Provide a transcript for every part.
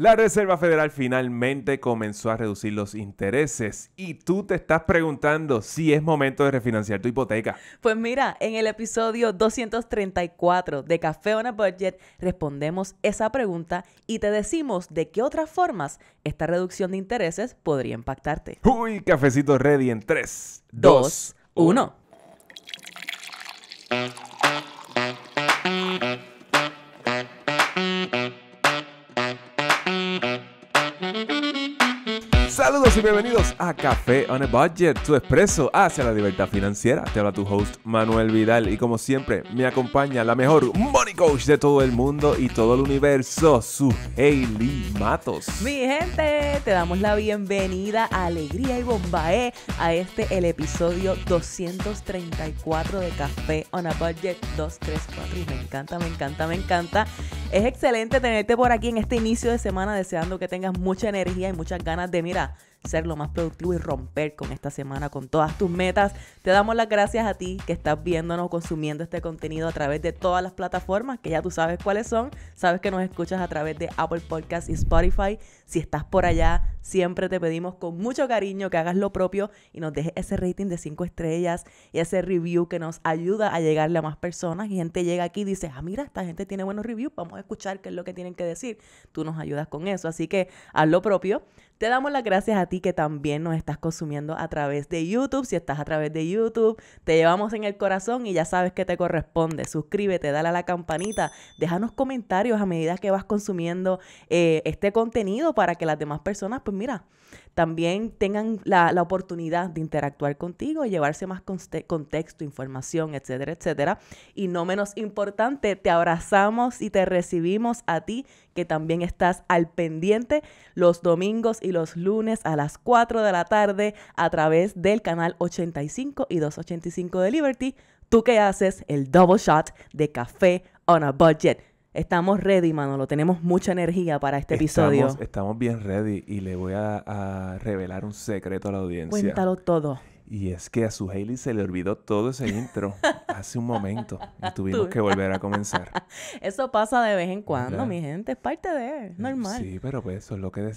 La Reserva Federal finalmente comenzó a reducir los intereses y tú te estás preguntando si es momento de refinanciar tu hipoteca. Pues mira, en el episodio 234 de Café on a Budget respondemos esa pregunta y te decimos de qué otras formas esta reducción de intereses podría impactarte. Uy, cafecito ready en 3, 2, 1. y bienvenidos a Café on a Budget, tu expreso hacia la libertad financiera. Te habla tu host Manuel Vidal y como siempre me acompaña la mejor money coach de todo el mundo y todo el universo, su Hailey Matos. Mi gente, te damos la bienvenida Alegría y Bombae a este el episodio 234 de Café on a Budget 234 y me encanta, me encanta, me encanta. Es excelente tenerte por aquí en este inicio de semana deseando que tengas mucha energía y muchas ganas de, mirar ser lo más productivo y romper con esta semana con todas tus metas. Te damos las gracias a ti que estás viéndonos, consumiendo este contenido a través de todas las plataformas, que ya tú sabes cuáles son. Sabes que nos escuchas a través de Apple Podcasts y Spotify. Si estás por allá, Siempre te pedimos con mucho cariño que hagas lo propio y nos dejes ese rating de 5 estrellas y ese review que nos ayuda a llegarle a más personas. Y gente llega aquí y dice, ah, mira, esta gente tiene buenos reviews, vamos a escuchar qué es lo que tienen que decir. Tú nos ayudas con eso, así que haz lo propio. Te damos las gracias a ti que también nos estás consumiendo a través de YouTube. Si estás a través de YouTube, te llevamos en el corazón y ya sabes que te corresponde. Suscríbete, dale a la campanita, déjanos comentarios a medida que vas consumiendo eh, este contenido para que las demás personas pues mira, también tengan la, oportunidad de interactuar contigo y llevarse más contexto, información, etcétera, etcétera. Y no menos importante, te abrazamos y te recibimos a ti que también estás al pendiente los domingos y los lunes a las 4 de la tarde a través del canal 85 y 285 de Liberty. Tú que haces el double shot de café on a budget. Estamos ready, Manolo. Tenemos mucha energía para este episodio. Estamos bien ready y le voy a, revelar un secreto a la audiencia. Cuéntalo todo. Y es que a su Hailey se le olvidó todo ese intro hace un momento y tuvimos que volver a comenzar. Eso pasa de vez en cuando, mi gente, es parte de, eh, normal. Sí, pero pues eso es lo que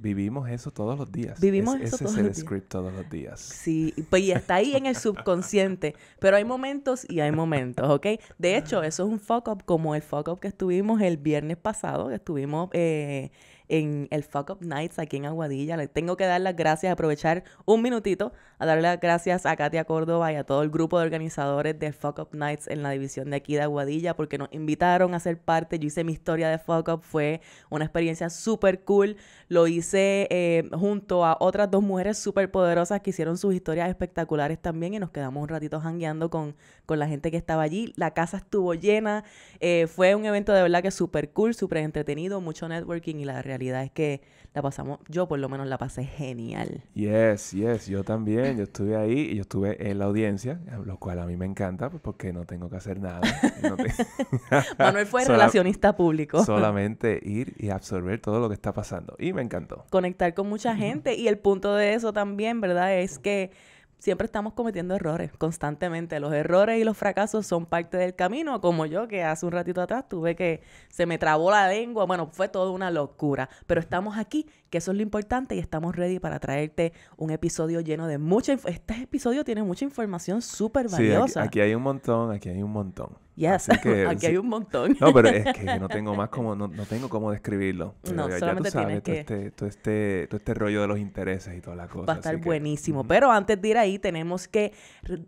vivimos eso todos los días. Vivimos eso ese es el script todos los días. Sí, pues y está ahí en el subconsciente, pero hay momentos y hay momentos, ¿ok? De hecho, eso es un fuck up como el fuck up que estuvimos el viernes pasado, que estuvimos eh, en el Fuck Up Nights aquí en Aguadilla. les tengo que dar las gracias, aprovechar un minutito a darle las gracias a Katia Córdoba y a todo el grupo de organizadores de Fuck Up Nights en la división de aquí de Aguadilla porque nos invitaron a ser parte. Yo hice mi historia de Fuck Up, fue una experiencia súper cool. Lo hice eh, junto a otras dos mujeres súper poderosas que hicieron sus historias espectaculares también y nos quedamos un ratito jangueando con, con la gente que estaba allí. La casa estuvo llena. Eh, fue un evento de verdad que súper cool, súper entretenido, mucho networking y la realidad es que la pasamos, yo por lo menos la pasé genial. Yes, yes, yo también. Yo estuve ahí y yo estuve en la audiencia, lo cual a mí me encanta pues, porque no tengo que hacer nada. Manuel fue relacionista público. Solamente ir y absorber todo lo que está pasando. Y me encantó. Conectar con mucha gente y el punto de eso también, ¿verdad? Es que siempre estamos cometiendo errores constantemente. Los errores y los fracasos son parte del camino, como yo que hace un ratito atrás tuve que se me trabó la lengua, bueno, fue toda una locura, pero estamos aquí que eso es lo importante y estamos ready para traerte un episodio lleno de mucha... Este episodio tiene mucha información súper valiosa. Sí, aquí, hay un montón, aquí hay un montón. Yes, que, aquí hay un montón. No, pero es que no tengo más como, no, tengo cómo describirlo. No, solamente ya tú sabes, este, este, todo, este, rollo de los intereses y toda la cosa. Va a estar buenísimo. Pero antes de ir ahí, tenemos que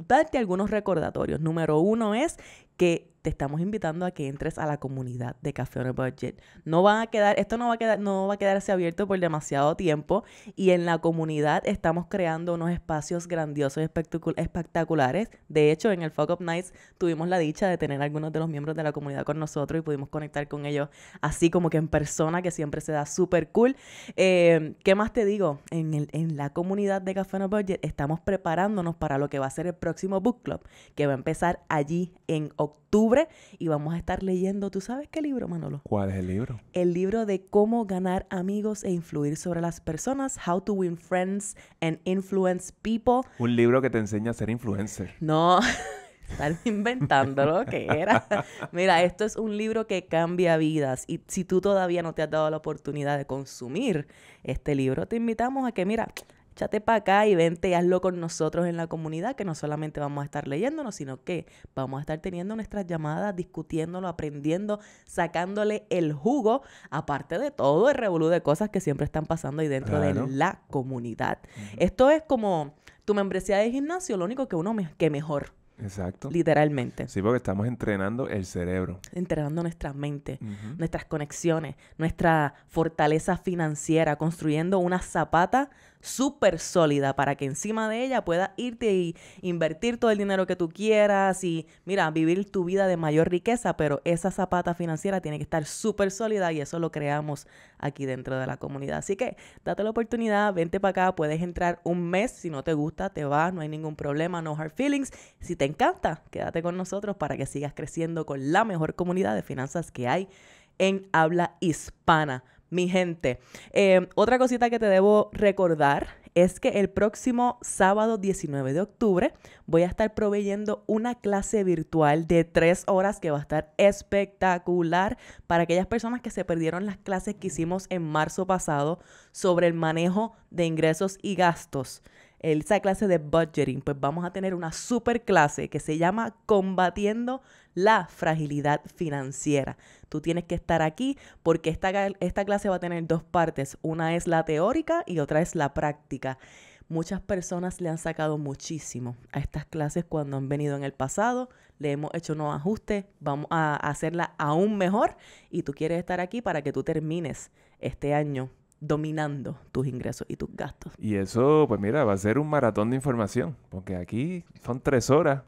darte algunos recordatorios. Número uno es que te estamos invitando a que entres a la comunidad de Café on a Budget. No van a quedar, esto no va a quedar, no va a quedarse abierto por demasiado tiempo y en la comunidad estamos creando unos espacios grandiosos y espectaculares. De hecho, en el Fuck Up Nights tuvimos la dicha de tener algunos de los miembros de la comunidad con nosotros y pudimos conectar con ellos así como que en persona, que siempre se da súper cool. Eh, ¿Qué más te digo? En, el, en la comunidad de Café on a Budget estamos preparándonos para lo que va a ser el próximo book club, que va a empezar allí en octubre octubre y vamos a estar leyendo, ¿tú sabes qué libro, Manolo? ¿Cuál es el libro? El libro de cómo ganar amigos e influir sobre las personas, How to Win Friends and Influence People. Un libro que te enseña a ser influencer. No. Están inventando lo que era. Mira, esto es un libro que cambia vidas y si tú todavía no te has dado la oportunidad de consumir este libro, te invitamos a que, mira, Chate para acá y vente y hazlo con nosotros en la comunidad, que no solamente vamos a estar leyéndonos, sino que vamos a estar teniendo nuestras llamadas, discutiéndolo, aprendiendo, sacándole el jugo, aparte de todo el revolú de cosas que siempre están pasando ahí dentro de la comunidad. Esto es como tu membresía de gimnasio, lo único que uno me que mejor. Exacto. Literalmente. Sí, porque estamos entrenando el cerebro. Entrenando nuestra mente, nuestras conexiones, nuestra fortaleza financiera, construyendo una zapata súper sólida para que encima de ella puedas irte y invertir todo el dinero que tú quieras y, mira, vivir tu vida de mayor riqueza, pero esa zapata financiera tiene que estar súper sólida y eso lo creamos aquí dentro de la comunidad. Así que date la oportunidad, vente para acá, puedes entrar un mes, si no te gusta, te vas, no hay ningún problema, no hard feelings. Si te encanta, quédate con nosotros para que sigas creciendo con la mejor comunidad de finanzas que hay en habla hispana mi gente. Eh, otra cosita que te debo recordar es que el próximo sábado 19 de octubre voy a estar proveyendo una clase virtual de tres horas que va a estar espectacular para aquellas personas que se perdieron las clases que hicimos en marzo pasado sobre el manejo de ingresos y gastos. Esa clase de budgeting, pues vamos a tener una super clase que se llama Combatiendo la fragilidad financiera. Tú tienes que estar aquí porque esta, esta clase va a tener dos partes. Una es la teórica y otra es la práctica. Muchas personas le han sacado muchísimo a estas clases cuando han venido en el pasado, le hemos hecho unos ajustes, vamos a hacerla aún mejor y tú quieres estar aquí para que tú termines este año dominando tus ingresos y tus gastos. Y eso, pues mira, va a ser un maratón de información, porque aquí son tres horas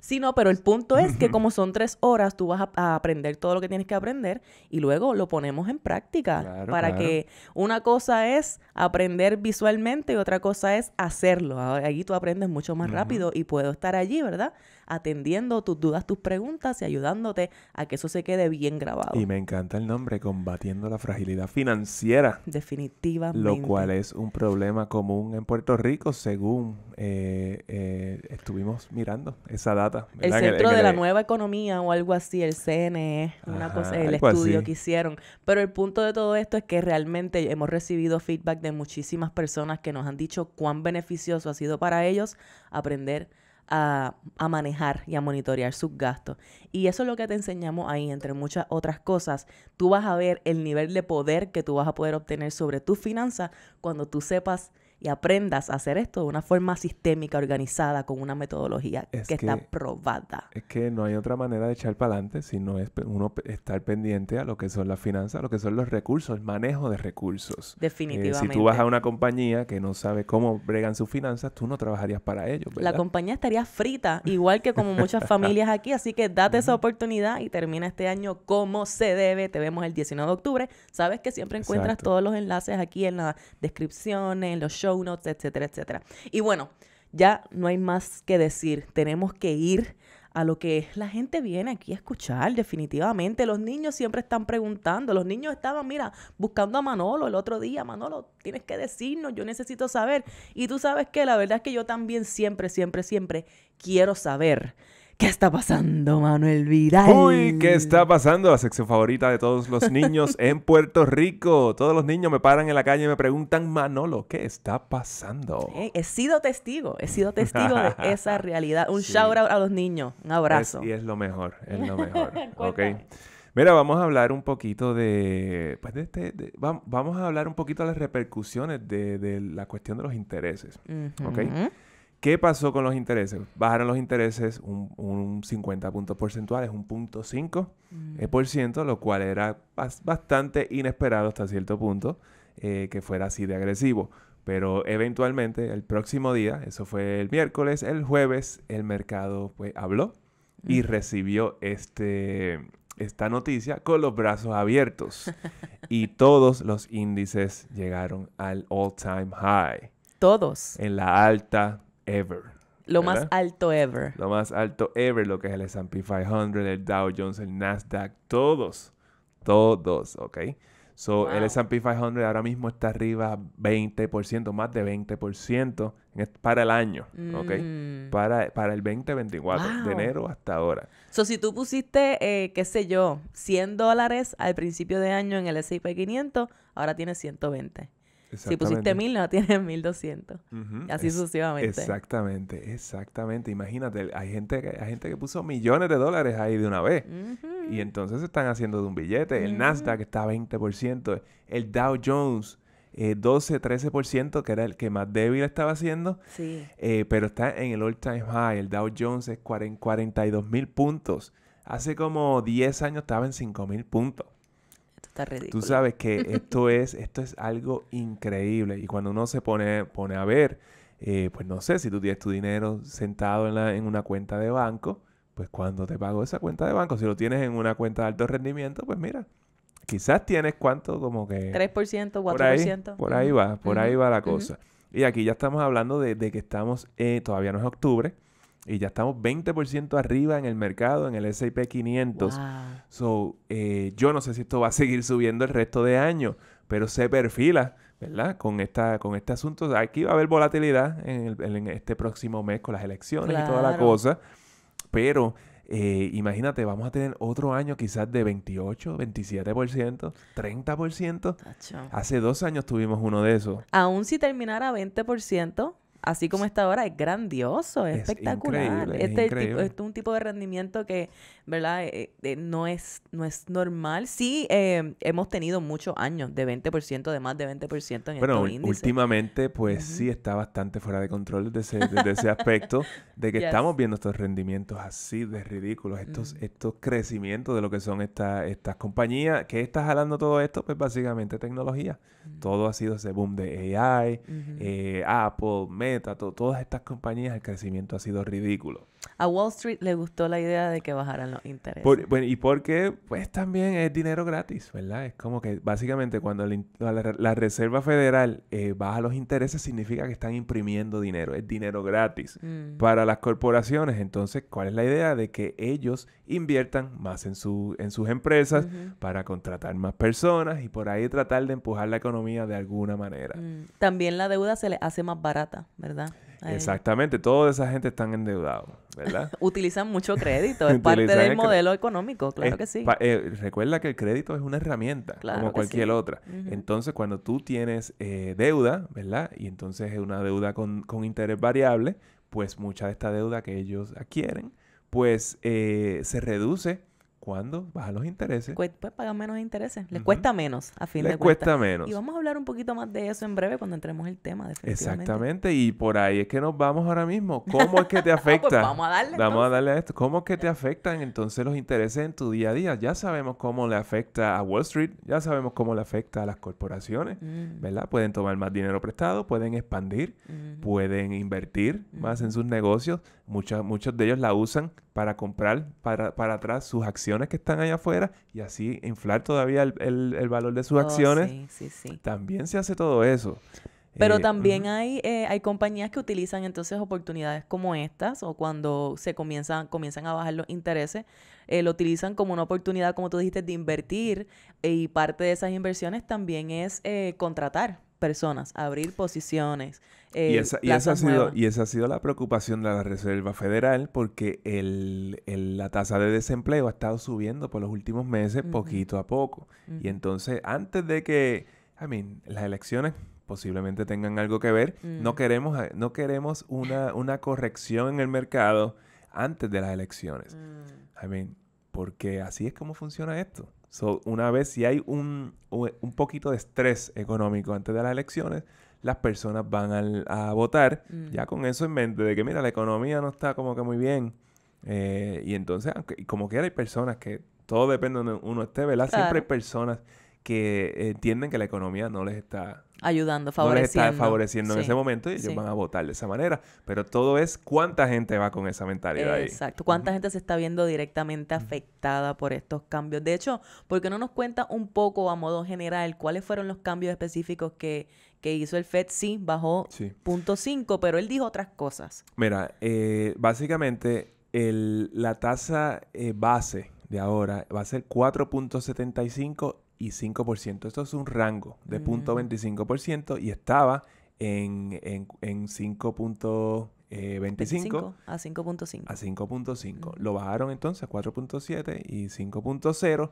Sí, no, pero el punto es que como son tres horas, tú vas a, aprender todo lo que tienes que aprender y luego lo ponemos en práctica para que una cosa es aprender visualmente y otra cosa es hacerlo. Ahí tú aprendes mucho más rápido y puedo estar allí, ¿verdad? atendiendo tus dudas, tus preguntas y ayudándote a que eso se quede bien grabado. Y me encanta el nombre, combatiendo la fragilidad financiera. Definitivamente. Lo cual es un problema común en Puerto Rico, según eh, eh, estuvimos mirando esa data. El Centro de la Nueva Economía o algo así, el CNE, una cosa, el estudio que hicieron. Pero el punto de todo esto es que realmente hemos recibido feedback de muchísimas personas que nos han dicho cuán beneficioso ha sido para ellos aprender a, manejar y a monitorear sus gastos. Y eso es lo que te enseñamos ahí, entre muchas otras cosas. Tú vas a ver el nivel de poder que tú vas a poder obtener sobre tus finanzas cuando tú sepas y aprendas a hacer esto de una forma sistémica, organizada, con una metodología que, está probada. Es que no hay otra manera de echar para adelante si no es uno estar pendiente a lo que son las finanzas, a lo que son los recursos, el manejo de recursos. Definitivamente. Eh, si tú vas a una compañía que no sabe cómo bregan sus finanzas, tú no trabajarías para ellos. La compañía estaría frita, igual que como muchas familias aquí, así que date esa oportunidad y termina este año como se debe. Te vemos el 19 de octubre. Sabes que siempre encuentras todos los enlaces aquí en las descripciones, en los shows etcétera, etcétera. Y bueno, ya no hay más que decir. Tenemos que ir a lo que la gente viene aquí a escuchar, definitivamente. Los niños siempre están preguntando. Los niños estaban, mira, buscando a Manolo el otro día. Manolo, tienes que decirnos, yo necesito saber. Y tú sabes que la verdad es que yo también siempre, siempre, siempre quiero saber. ¿Qué está pasando, Manuel Vidal? Uy, ¿qué está pasando? La sección favorita de todos los niños en Puerto Rico. Todos los niños me paran en la calle y me preguntan, Manolo, ¿qué está pasando? he sido testigo, he sido testigo de esa realidad. Un shout out a los niños, un abrazo. y es lo mejor, es lo mejor. ok. Mira, vamos a hablar un poquito de, pues, este, vamos a hablar un poquito de las repercusiones de, la cuestión de los intereses. ¿Qué pasó con los intereses? Bajaron los intereses un, un 50 puntos porcentuales, un punto 5 eh, mm. por ciento, lo cual era bastante inesperado hasta cierto punto eh, que fuera así de agresivo. Pero eventualmente, el próximo día, eso fue el miércoles, el jueves, el mercado pues, habló y mm. recibió este, esta noticia con los brazos abiertos. y todos los índices llegaron al all-time high. Todos. En la alta ever. Lo más alto ever. Lo más alto ever, lo que es el S&P 500, el Dow Jones, el Nasdaq, todos, todos, ¿ok? So, el S&P 500 ahora mismo está arriba 20%, más de 20% para el año, ¿ok? Mm. Para, para el 2024, de enero hasta ahora. So, si tú pusiste, eh, qué sé yo, 100 dólares al principio de año en el S&P 500, ahora tienes 120. Si pusiste mil no tienes 1200. Así sucesivamente. Exactamente, exactamente. Imagínate, hay gente, que, hay gente que puso millones de dólares ahí de una vez. Y entonces se están haciendo de un billete. El Nasdaq está a 20%. El Dow Jones. Eh, 12, 13%, que era el que más débil estaba haciendo. Eh, pero está en el all time high. El Dow Jones es 42 mil puntos. Hace como 10 años estaba en 5 mil puntos. Tú sabes que esto es, esto es algo increíble y cuando uno se pone, pone a ver, eh, pues no sé, si tú tienes tu dinero sentado en, la, en una cuenta de banco, pues cuando te pago esa cuenta de banco, si lo tienes en una cuenta de alto rendimiento, pues mira, quizás tienes cuánto como que... 3%, 4%. Por ahí, va, por ahí va la cosa. Y aquí ya estamos hablando de, que estamos, eh, todavía no es octubre, y ya estamos 20% arriba en el mercado, en el S&P 500. So, eh, yo no sé si esto va a seguir subiendo el resto de año, pero se perfila, ¿verdad? Con, esta, con este asunto. Aquí va a haber volatilidad en, este próximo mes con las elecciones y toda la cosa. Pero eh, imagínate, vamos a tener otro año quizás de 28, 27%, 30%. Hace dos años tuvimos uno de esos. Aún si terminara 20%, así como está ahora, es grandioso, es, espectacular. Este, este es, un tipo de rendimiento que, ¿verdad? Eh, eh, no, es, no es normal. Sí, em, hemos tenido muchos años de 20%, de más de 20% en bueno, estos índices. últimamente, pues sí está bastante fuera de control de ese, aspecto de que estamos viendo estos rendimientos así de ridículos, estos, mm. estos crecimientos de lo que son estas estas compañías. ¿Qué está jalando todo esto? Pues básicamente tecnología. Mm. Todo ha sido ese boom de AI, eh, Apple, Meta, todas estas compañías, el crecimiento ha sido ridículo a Wall Street le gustó la idea de que bajaran los intereses. bueno, y porque, pues también es dinero gratis, ¿verdad? Es como que básicamente cuando la, Reserva Federal eh, baja los intereses significa que están imprimiendo dinero, es dinero gratis mm. para las corporaciones. Entonces, ¿cuál es la idea? De que ellos inviertan más en, su, en sus empresas para contratar más personas y por ahí tratar de empujar la economía de alguna manera. Mm. También la deuda se le hace más barata, ¿verdad? Exactamente, toda esa gente están endeudados, ¿verdad? Utilizan mucho crédito, es parte del modelo económico, claro que sí. Eh, recuerda que el crédito es una herramienta, como cualquier otra. Entonces, cuando tú tienes eh, deuda, ¿verdad? Y entonces es una deuda con, con, interés variable, pues mucha de esta deuda que ellos adquieren, pues eh, se reduce cuando Baja los intereses. Pues pagan menos intereses. Les cuesta menos, a fin de cuentas. cuesta menos. Y vamos a hablar un poquito más de eso en breve cuando entremos el tema, definitivamente. Exactamente. Y por ahí es que nos vamos ahora mismo. ¿Cómo es que te ah, pues, afecta? vamos a darle. Vamos a darle a esto. ¿Cómo es que te afectan entonces los intereses en tu día a día? Ya sabemos cómo le afecta a Wall Street. Ya sabemos cómo le afecta a las corporaciones. Mm. ¿Verdad? Pueden tomar más dinero prestado. Pueden expandir. Pueden invertir más en sus negocios muchas muchos de ellos la usan para comprar para, para, atrás sus acciones que están allá afuera y así inflar todavía el, valor de sus oh, acciones. También se hace todo eso. Pero eh, también hay, eh, hay compañías que utilizan entonces oportunidades como estas o cuando se comienzan, comienzan a bajar los intereses, eh, lo utilizan como una oportunidad, como tú dijiste, de invertir y parte de esas inversiones también es contratar personas, abrir posiciones. y, eh, esa, y, esa ha sido, y, esa, ha sido, la preocupación de la Reserva Federal porque el, la tasa de desempleo ha estado subiendo por los últimos meses poquito a poco. Y entonces, antes de que, las elecciones posiblemente tengan algo que ver, no mm. queremos, eh, no queremos una, corrección en el mercado antes de las elecciones. Mm. porque así es como funciona esto. So, una vez si hay un, poquito de estrés económico antes de las elecciones, las personas van a votar mm. ya con eso en mente de que, mira, la economía no está como que muy bien. Eh, y entonces, como que hay personas que todo depende de donde uno esté, ¿verdad? Siempre hay personas que entienden que la economía no les está ayudando, favoreciendo. No les está favoreciendo en ese momento y ellos van a votar de esa manera. Pero todo es cuánta gente va con esa mentalidad Exacto. ahí. Exacto. Cuánta gente se está viendo directamente afectada por estos cambios. De hecho, ¿por qué no nos cuenta un poco a modo general cuáles fueron los cambios específicos que, hizo el FED? Sí, bajó 5, pero él dijo otras cosas. Mira, eh, básicamente la tasa eh, base de ahora va a ser 4.75 y 5%. Esto es un rango de 0.25% mm. y estaba en, 5.25 eh, a 5.5. A 5.5. Mm. Lo bajaron entonces a 4.7 y 5.0.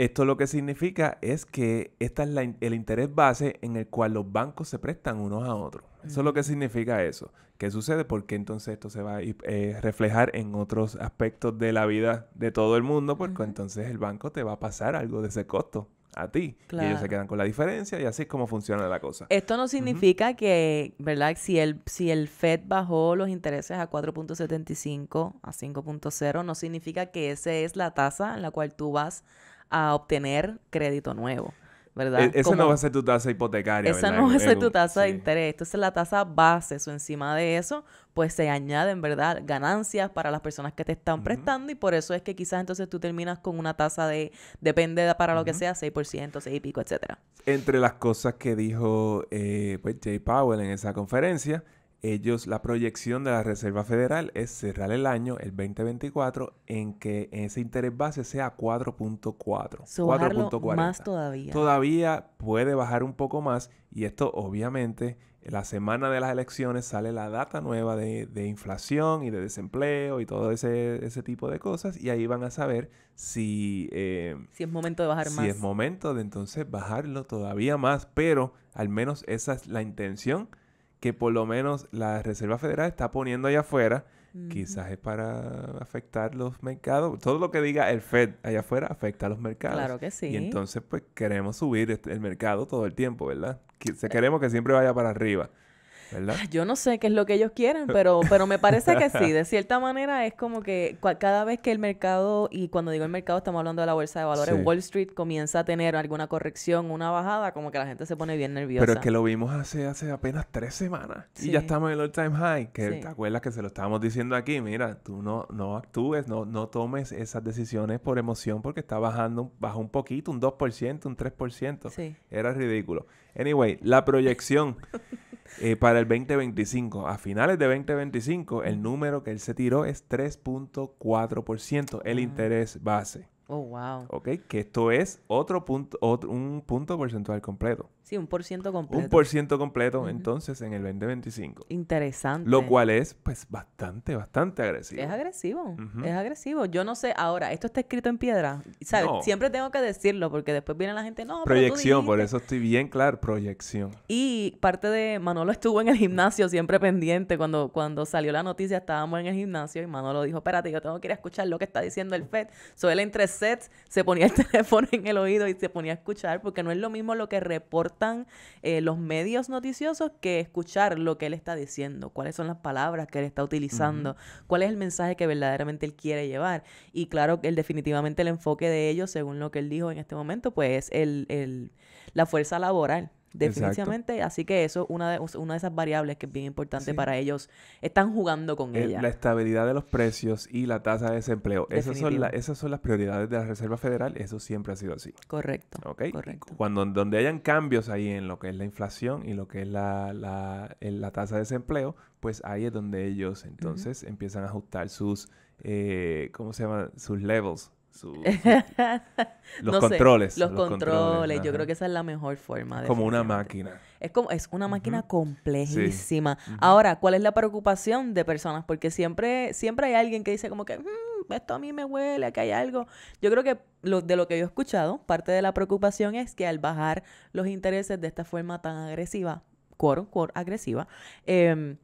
Esto lo que significa es que este es la, el interés base en el cual los bancos se prestan unos a otros. Eso es lo que significa eso. ¿Qué sucede? Porque entonces esto se va a eh, reflejar en otros aspectos de la vida de todo el mundo, porque pues entonces el banco te va a pasar algo de ese costo a ti. Y ellos se quedan con la diferencia y así es como funciona la cosa. Esto no significa que, ¿verdad? Si el, si el Fed bajó los intereses a 4.75, a 5.0, no significa que esa es la tasa en la cual tú vas a obtener crédito nuevo. ¿verdad? E-, esa no va a ser tu tasa hipotecaria. Esa no va a ser tu tasa de interés. Entonces la tasa base, eso encima de eso, pues se añaden, ¿verdad? Ganancias para las personas que te están prestando y por eso es que quizás entonces tú terminas con una tasa de, depende para lo que sea, 6%, 6 y pico, etcétera. Entre las cosas que dijo eh, pues Jay Powell en esa conferencia, ellos, la proyección de la Reserva Federal es cerrar el año, el 2024, en que ese interés base sea 4.4. 4.4 Más todavía. Todavía puede bajar un poco más y esto obviamente la semana de las elecciones sale la data nueva de, inflación y de desempleo y todo ese, tipo de cosas y ahí van a saber si... Eh, si es momento de bajar más. Si es momento de entonces bajarlo todavía más, pero al menos esa es la intención que por lo menos la Reserva Federal está poniendo allá afuera. Quizás es para afectar los mercados. Todo lo que diga el Fed allá afuera afecta a los mercados. Claro que sí. Y entonces, pues queremos subir este, el mercado todo el tiempo, ¿verdad? Queremos que siempre vaya para arriba. Yo no sé qué es lo que ellos quieren, pero, pero me parece que sí. De cierta manera es como que cada vez que el mercado, y cuando digo el mercado estamos hablando de la bolsa de valores, Wall Street comienza a tener alguna corrección, una bajada, como que la gente se pone bien nerviosa. Pero es que lo vimos hace, hace apenas tres semanas y ya estamos en el all time high, que te acuerdas que se lo estábamos diciendo aquí, mira, tú no, no actúes, no, no tomes esas decisiones por emoción porque está bajando, baja un poquito, un 2%, un 3%. Era ridículo. Anyway, la proyección. Eh, para el 2025, a finales de 2025, el número que él se tiró es 3.4%, el ah. interés base. Oh, wow. Ok, que esto es otro punto, un punto porcentual completo. Sí, un por ciento completo. Un por ciento completo, entonces, en el 2025. Interesante. Lo cual es, pues, bastante, bastante agresivo. Es agresivo, es agresivo. Yo no sé, ahora, esto está escrito en piedra. ¿Sabes? Siempre tengo que decirlo porque después viene la gente, no, Proyección, pero por eso estoy bien claro, proyección. Y parte de Manolo estuvo en el gimnasio siempre pendiente. Cuando, cuando salió la noticia, estábamos en el gimnasio y Manolo dijo, espérate, yo tengo que ir a escuchar lo que está diciendo el FED. Suele entre se ponía el teléfono en el oído y se ponía a escuchar, porque no es lo mismo lo que reportan eh, los medios noticiosos que escuchar lo que él está diciendo, cuáles son las palabras que él está utilizando, cuál es el mensaje que verdaderamente él quiere llevar. Y claro, que definitivamente el enfoque de ellos, según lo que él dijo en este momento, pues es el, la fuerza laboral Definitivamente, así que eso es una de, una de esas variables que es bien importante para ellos. Están jugando con eh, ella. La estabilidad de los precios y la tasa de desempleo. Esas son, las esas son, las prioridades de la Reserva Federal. Eso siempre ha sido así. Correcto. Cuando donde hayan cambios ahí en lo que es la inflación y lo que es la, tasa de desempleo, pues ahí es donde ellos entonces empiezan a ajustar sus, eh, ¿cómo se llama? Sus levels los, controles, los, controles. Yo creo que esa es la mejor forma. Como una máquina. Es como es una máquina complejísima. Ahora, ¿cuál es la preocupación de personas? Porque siempre siempre hay alguien que dice como que mm, esto a mí me huele, que hay algo. Yo creo que de lo que yo he escuchado, parte de la preocupación es que al bajar los intereses de esta forma tan agresiva, quote, agresiva, em,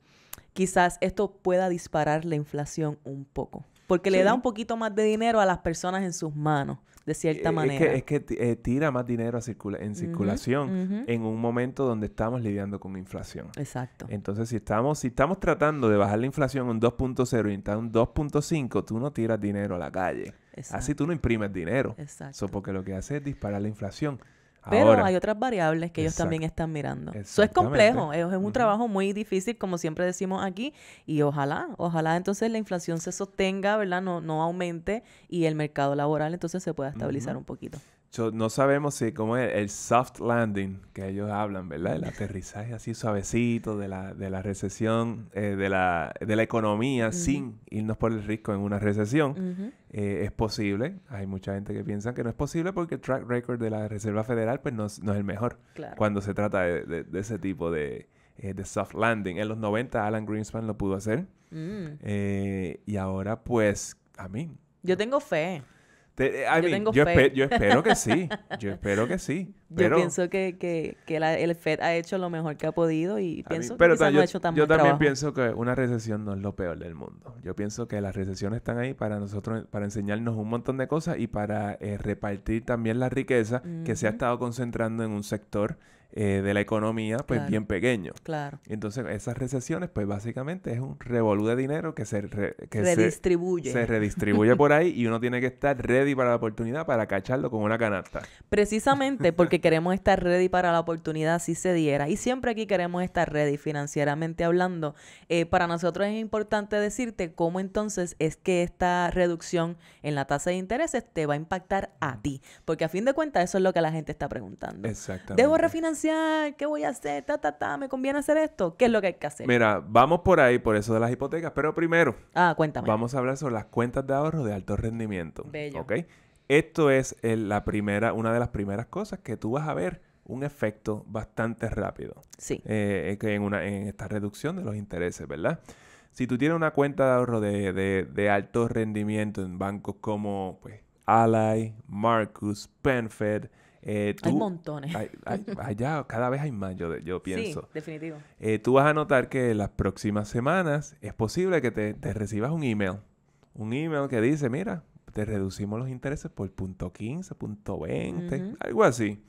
quizás esto pueda disparar la inflación un poco porque le da un poquito más de dinero a las personas en sus manos, de cierta eh, manera. Es que, es eh, que tira más dinero a en circulación en un momento donde estamos lidiando con inflación. Exacto. Entonces, si estamos, si estamos tratando de bajar la inflación un 2.0 y está un 2.5, tú no tiras dinero a la calle. Así tú no imprimes dinero. Exacto. Eso porque lo que hace es disparar la inflación. Pero hay otras variables que ellos también están mirando. Eso es complejo, es, un trabajo muy difícil, como siempre decimos aquí, y ojalá, ojalá entonces la inflación se sostenga, ¿verdad? No, no aumente y el mercado laboral entonces se pueda estabilizar un poquito no sabemos si, como es el soft landing que ellos hablan, ¿verdad? El aterrizaje así suavecito de la, recesión, eh, de, la, economía sin irnos por el risco en una recesión. Eh, es posible. Hay mucha gente que piensa que no es posible porque el track record de la Reserva Federal pues no, es el mejor cuando se trata de, ese tipo eh, de, soft landing. En los 90 Alan Greenspan lo pudo hacer. Mm. y ahora pues, a mí. Yo tengo fe yo, espero que sí. Yo espero que sí. Yo pienso que, el FED ha hecho lo mejor que ha podido y pienso que yo, hecho tan Yo también pienso que una recesión no es lo peor del mundo. Yo pienso que las recesiones están ahí para nosotros, para enseñarnos un montón de cosas y para eh, repartir también la riqueza que se ha estado concentrando en un sector eh, de la economía, pues bien pequeño. Claro. Entonces, esas recesiones, pues básicamente es un revolú de dinero que se redistribuye. Se, redistribuye por ahí y uno tiene que estar ready para la oportunidad para cacharlo con una canasta. Precisamente porque queremos estar ready para la oportunidad si se diera. Y siempre aquí queremos estar ready financieramente hablando. Eh, para nosotros es importante decirte cómo entonces es que esta reducción en la tasa de intereses te va a impactar a mm. ti. Porque a fin de cuentas eso es lo que la gente está preguntando. Exactamente. ¿Debo refinanciar? ¿qué voy a hacer? ¿me conviene hacer esto? ¿Qué es lo que hay que hacer? Mira, vamos por ahí, por eso de las hipotecas, pero primero. Ah, cuéntame. Vamos a hablar sobre las cuentas de ahorro de alto rendimiento. Esto es la primera, una de las primeras cosas que tú vas a ver un efecto bastante rápido. Sí. Eh, eh, en, una, en esta reducción de los intereses, ¿verdad? Si tú tienes una cuenta de ahorro de, alto rendimiento en bancos como pues, Ally, Marcus, PenFed, eh, hay montones. allá cada vez hay más, yo, pienso. Sí, definitivo. Eh, tú vas a notar que las próximas semanas es posible que te, recibas un email. Un email que dice, mira, te reducimos los intereses por punto 15, 20, algo así.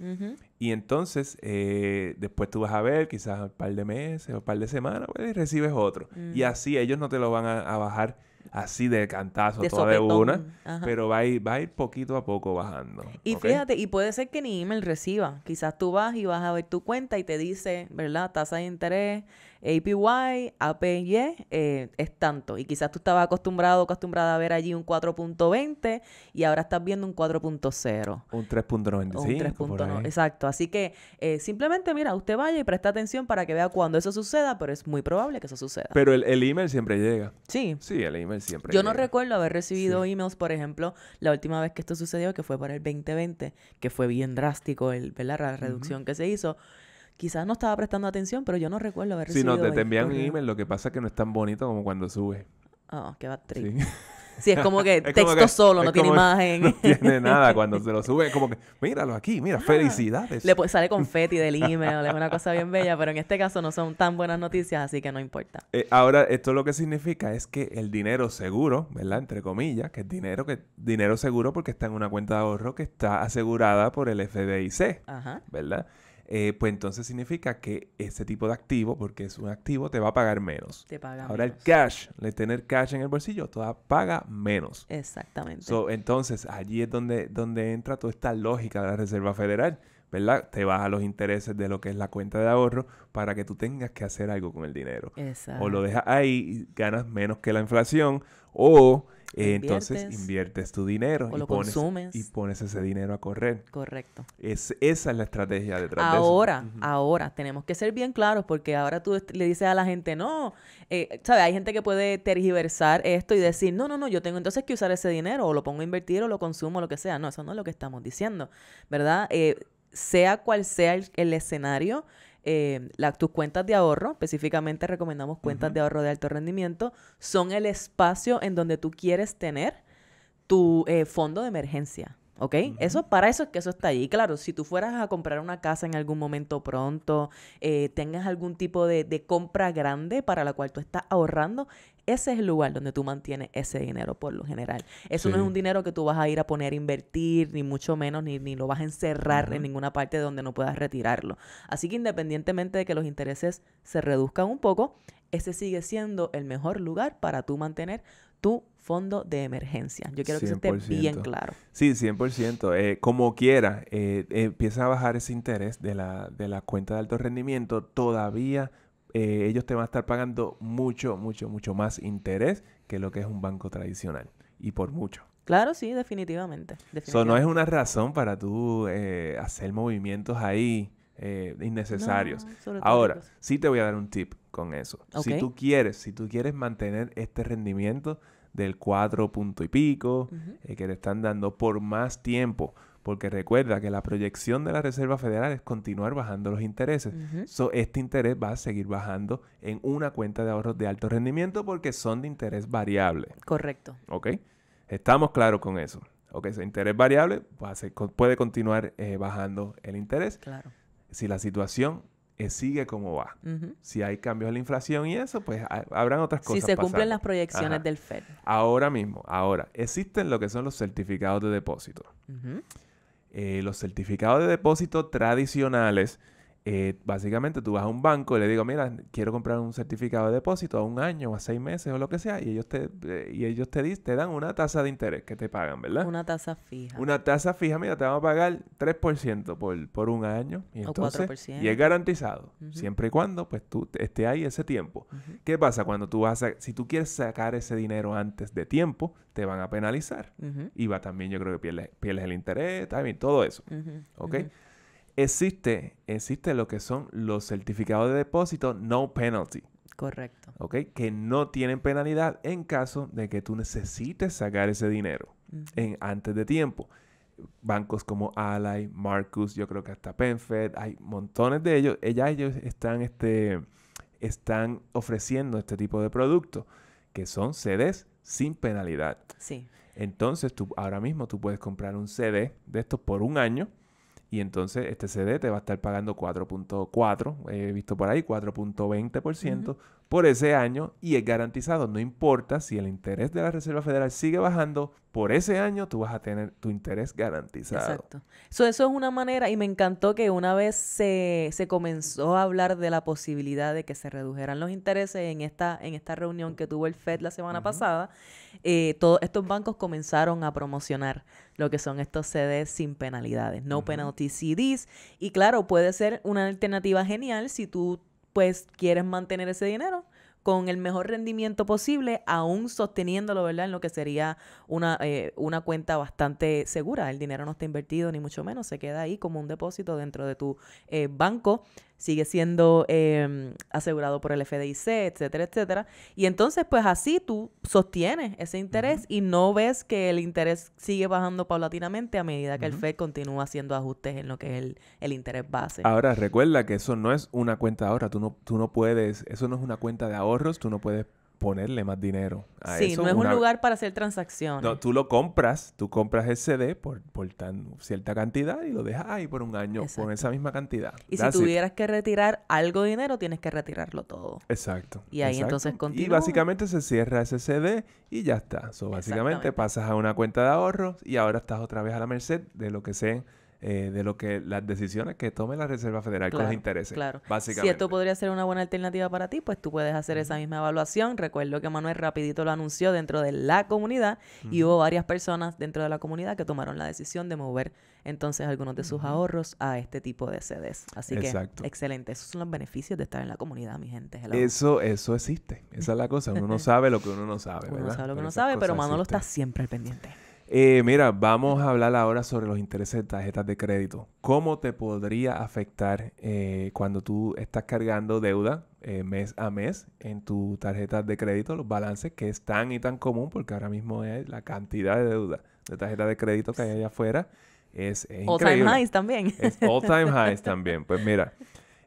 Y entonces, eh, después tú vas a ver, quizás un par de meses o un par de semanas, pues, y recibes otro. Y así ellos no te lo van a bajar así de cantazo de toda de una, pero va a, ir, va a ir poquito a poco bajando. Y fíjate, y puede ser que ni email reciba. Quizás tú vas y vas a ver tu cuenta y te dice, ¿verdad? Tasa de interés, APY, APY eh, es tanto. Y quizás tú estabas acostumbrado, acostumbrada a ver allí un 4.20 y ahora estás viendo un 4.0. Un 3.95. Un 3.9. Exacto. Así que eh, simplemente, mira, usted vaya y presta atención para que vea cuándo eso suceda, pero es muy probable que eso suceda. Pero el, email siempre llega. Sí. Sí, el email siempre Yo no recuerdo haber recibido emails, por ejemplo, la última vez que esto sucedió, que fue por el 2020, que fue bien drástico el, la reducción que se hizo. Quizás no estaba prestando atención, pero yo no recuerdo haber recibido... Si no, te, envían un email, lo que pasa es que no es tan bonito como cuando sube. Ah, oh, qué va sí. sí. es como que texto solo, no tiene imagen. No tiene nada cuando se lo sube. Es como que, míralo aquí, mira, ah, felicidades. Le sale confeti del email, es una cosa bien bella, pero en este caso no son tan buenas noticias, así que no importa. Eh, ahora, esto lo que significa es que el dinero seguro, ¿verdad? Entre comillas, que es dinero, que, dinero seguro porque está en una cuenta de ahorro que está asegurada por el FDIC, Ajá. ¿verdad? Eh, pues entonces significa que ese tipo de activo, porque es un activo, te va a pagar menos. Te paga Ahora el cash, el tener cash en el bolsillo, te paga menos. Exactamente. entonces, allí es donde, donde entra toda esta lógica de la Reserva Federal. ¿verdad? Te baja los intereses de lo que es la cuenta de ahorro para que tú tengas que hacer algo con el dinero. Exacto. O lo dejas ahí y ganas menos que la inflación o entonces inviertes tu dinero y, lo pones, consumes. y pones ese dinero a correr. Correcto. Es, esa es la estrategia detrás de eso. Ahora, ahora, tenemos que ser bien claros porque ahora tú le dices a la gente, no, eh, ¿sabes? Hay gente que puede tergiversar esto y decir, no, no, no, yo tengo entonces que usar ese dinero o lo pongo a invertir o lo consumo, o lo que sea. No, eso no es lo que estamos diciendo, ¿verdad? Eh, sea cual sea el escenario, eh, tus cuentas de ahorro, específicamente recomendamos cuentas de ahorro de alto rendimiento, son el espacio en donde tú quieres tener tu eh, fondo de emergencia. ¿Ok? Eso, para eso es que eso está ahí. Claro, si tú fueras a comprar una casa en algún momento pronto, eh, tengas algún tipo de, compra grande para la cual tú estás ahorrando, ese es el lugar donde tú mantienes ese dinero por lo general. Eso no es un dinero que tú vas a ir a poner a invertir, ni mucho menos, ni, lo vas a encerrar en ninguna parte donde no puedas retirarlo. Así que independientemente de que los intereses se reduzcan un poco, ese sigue siendo el mejor lugar para tú mantener tu fondo de emergencia. Yo quiero que esté bien claro. Sí, 100%. Eh, como quiera, eh, empieza a bajar ese interés de la, de la cuenta de alto rendimiento. Todavía eh, ellos te van a estar pagando mucho, mucho, mucho más interés que lo que es un banco tradicional. Y por mucho. Claro, sí, definitivamente. Eso no es una razón para tú eh, hacer movimientos ahí eh, innecesarios. Ahora, sí te voy a dar un tip con eso. Si tú quieres, si tú quieres mantener este rendimiento del 4 punto y pico que te están dando por más tiempo, porque recuerda que la proyección de la Reserva Federal es continuar bajando los intereses. este interés va a seguir bajando en una cuenta de ahorros de alto rendimiento porque son de interés variable. Correcto. ¿Ok? Estamos claros con eso. Ok, ese interés variable puede continuar eh, bajando el interés. Claro. Si la situación eh, sigue como va. Si hay cambios en la inflación y eso, pues habrán otras cosas. Si se cumplen las proyecciones del Fed. Ahora mismo, ahora, existen lo que son los certificados de depósito. Eh, los certificados de depósito tradicionales eh, básicamente tú vas a un banco y le digo, mira, quiero comprar un certificado de depósito a un año, o a seis meses o lo que sea, y ellos te, eh, y ellos te, te dan una tasa de interés que te pagan, ¿verdad? Una tasa fija. Una tasa fija, mira, te van a pagar 3% por, un año. Y entonces, Y es garantizado, siempre y cuando pues tú esté ahí ese tiempo. ¿Qué pasa cuando tú vas a, si tú quieres sacar ese dinero antes de tiempo, te van a penalizar. Y va también, yo creo que pierdes, pierdes el interés, también, todo eso. ¿Ok? existe, existe lo que son los certificados de depósito no penalty. Correcto. ¿Ok? Que no tienen penalidad en caso de que tú necesites sacar ese dinero en, antes de tiempo. Bancos como Ally, Marcus, yo creo que hasta PenFed, hay montones de ellos. ellos están, este, están ofreciendo este tipo de productos que son CDs sin penalidad. Sí. Entonces, tú, ahora mismo tú puedes comprar un CD de estos por un año y entonces este CD te va a estar pagando 4.4, he eh, visto por ahí, 4.20%, por ese año y es garantizado. No importa si el interés de la Reserva Federal sigue bajando, por ese año tú vas a tener tu interés garantizado. Exacto. eso es una manera y me encantó que una vez se, se, comenzó a hablar de la posibilidad de que se redujeran los intereses en esta, en esta reunión que tuvo el FED la semana pasada, eh, todos estos bancos comenzaron a promocionar lo que son estos CDs sin penalidades, no penalty CDs. Y claro, puede ser una alternativa genial si tú pues quieres mantener ese dinero con el mejor rendimiento posible, aún sosteniéndolo, ¿verdad? En lo que sería una, eh, una cuenta bastante segura. El dinero no está invertido, ni mucho menos, se queda ahí como un depósito dentro de tu eh, banco sigue siendo em, asegurado por el FDIC, etcétera, etcétera. Y entonces, pues así tú sostienes ese interés y no ves que el interés sigue bajando paulatinamente a medida que el FED continúa haciendo ajustes en lo que es el, interés base. Ahora, recuerda que eso no es una cuenta de ahorro, tú no, tú no puedes, eso no es una cuenta de ahorros, tú no puedes ponerle más dinero a sí, no es un lugar para hacer transacciones. No, tú lo compras, tú compras el CD por, por tan cierta cantidad y lo dejas ahí por un año con esa misma cantidad. Y si tuvieras que retirar algo de dinero, tienes que retirarlo todo. Exacto. Y ahí entonces continúa. Y básicamente se cierra ese CD y ya está. So, básicamente pasas a una cuenta de ahorros y ahora estás otra vez a la merced de lo que sea eh, de lo que las decisiones que tome la Reserva Federal con los intereses. Básicamente. Si esto podría ser una buena alternativa para ti, pues tú puedes hacer esa misma evaluación. Recuerdo que Manuel rapidito lo anunció dentro de la comunidad y hubo varias personas dentro de la comunidad que tomaron la decisión de mover entonces algunos de sus ahorros a este tipo de sedes Así que excelente. Esos son los beneficios de estar en la comunidad, mi gente. Eso eso existe. Esa es la cosa. Uno no sabe lo que uno no sabe. Uno sabe lo que uno sabe, pero Manuel está siempre al pendiente. Eh, mira, vamos a hablar ahora sobre los intereses de tarjetas de crédito. ¿Cómo te podría afectar eh, cuando tú estás cargando deuda eh, mes a mes en tu tarjeta de crédito? Los balances que es tan y tan común porque ahora mismo es la cantidad de deuda de tarjeta de crédito que hay allá afuera. Es, All time highs también. Es all time highs también. Pues mira,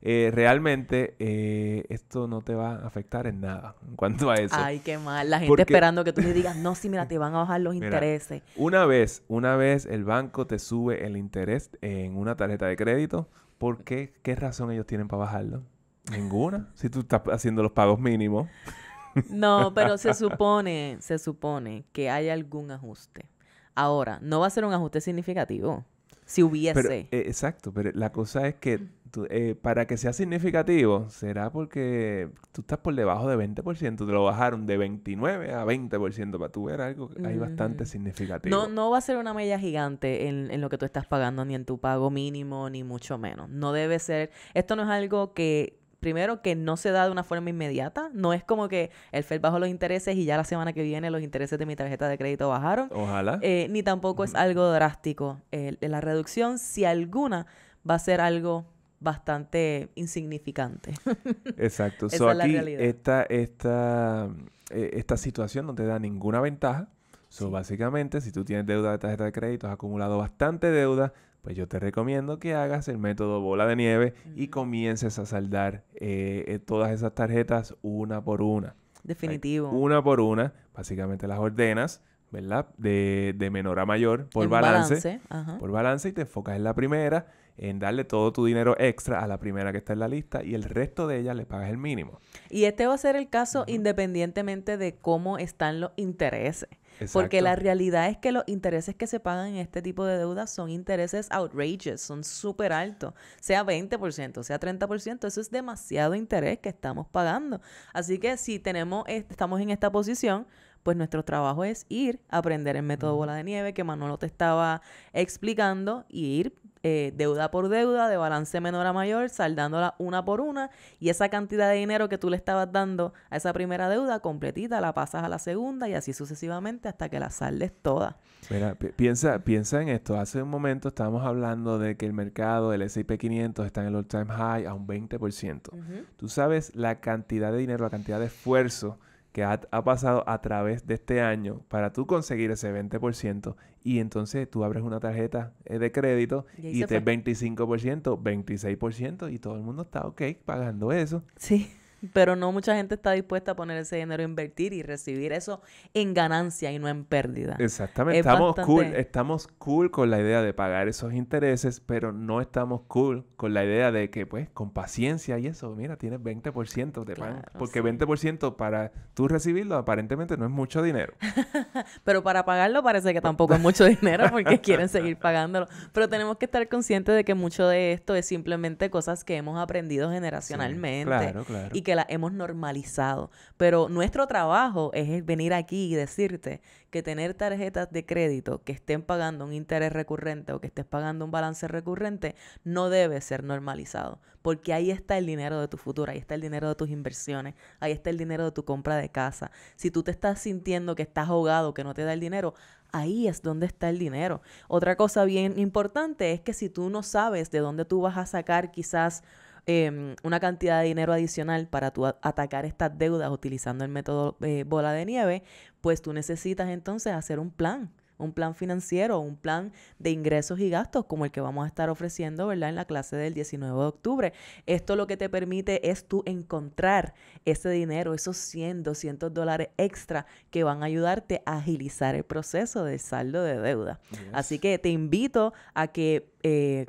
eh, realmente eh, esto no te va a afectar en nada en cuanto a eso. Ay, qué mal. La gente esperando que tú le digas, no, sí, mira, te van a bajar los intereses. Una vez, una vez el banco te sube el interés en una tarjeta de crédito, ¿por qué? ¿Qué razón ellos tienen para bajarlo? Ninguna. si tú estás haciendo los pagos mínimos. no, pero se supone, se supone que hay algún ajuste. Ahora, no va a ser un ajuste significativo. Si hubiese. Eh, exacto, pero la cosa es que eh, para que sea significativo, será porque tú estás por debajo de 20%, te lo bajaron de 29 a 20%, para tú ver algo que bastante mm. significativo. No, no va a ser una mella gigante en, lo que tú estás pagando, ni en tu pago mínimo, ni mucho menos. No debe ser, esto no es algo que... Primero, que no se da de una forma inmediata. No es como que el FED bajó los intereses y ya la semana que viene los intereses de mi tarjeta de crédito bajaron. Ojalá. Eh, ni tampoco es algo drástico. la reducción, si alguna, va a ser algo bastante insignificante. Exacto. Eh, esta, situación no te da ninguna ventaja. So, básicamente, si tú tienes deuda de tarjeta de crédito, has acumulado bastante deuda, pues yo te recomiendo que hagas el método bola de nieve y comiences a saldar eh, eh, todas esas tarjetas una por una. Definitivo. una por una, básicamente las ordenas, ¿verdad? De, menor a mayor, por balance. balance. Por balance y te enfocas en la primera en darle todo tu dinero extra a la primera que está en la lista y el resto de ellas le pagas el mínimo. Y este va a ser el caso independientemente de cómo están los intereses. Porque la realidad es que los intereses que se pagan en este tipo de deudas son intereses outrageous, son súper altos, sea 20%, sea 30%, eso es demasiado interés que estamos pagando. Así que si tenemos, estamos en esta posición, pues nuestro trabajo es ir a aprender el método bola de nieve que Manolo te estaba explicando y ir eh, deuda por deuda, de balance menor a mayor, saldándola una por una y esa cantidad de dinero que tú le estabas dando a esa primera deuda completita la pasas a la segunda y así sucesivamente hasta que la saldes toda. piensa, piensa en esto. Hace un momento estábamos hablando de que el mercado, el S&P 500 está en el all-time high a un 20%. Tú sabes la cantidad de dinero, la cantidad de esfuerzo que ha, pasado a través de este año para tú conseguir ese 20% y entonces tú abres una tarjeta eh, de crédito y, y te es 25%, 26% y todo el mundo está ok pagando eso. Sí pero no mucha gente está dispuesta a poner ese dinero, a invertir y recibir eso en ganancia y no en pérdida. Exactamente, estamos cool, estamos cool con la idea de pagar esos intereses, pero no estamos cool con la idea de que pues con paciencia y eso, mira, tienes 20% de porque 20% para tú recibirlo aparentemente no es mucho dinero. pero para pagarlo parece que tampoco es mucho dinero porque quieren seguir pagándolo, pero tenemos que estar conscientes de que mucho de esto es simplemente cosas que hemos aprendido generacionalmente claro, claro la hemos normalizado. Pero nuestro trabajo es venir aquí y decirte que tener tarjetas de crédito que estén pagando un interés recurrente o que estés pagando un balance recurrente no debe ser normalizado, porque ahí está el dinero de tu futuro, ahí está el dinero de tus inversiones, ahí está el dinero de tu compra de casa. Si tú te estás sintiendo que estás ahogado, que no te da el dinero, Ahí es donde está el dinero. Otra cosa bien importante es que si tú no sabes de dónde tú vas a sacar quizás Em, una cantidad de dinero adicional para atacar estas deudas utilizando el método eh, bola de nieve, pues tú necesitas entonces hacer un plan un plan financiero, un plan de ingresos y gastos como el que vamos a estar ofreciendo, ¿verdad? En la clase del 19 de octubre. Esto lo que te permite es tú encontrar ese dinero, esos 100, 200 dólares extra que van a ayudarte a agilizar el proceso de saldo de deuda. Así que te invito a que eh,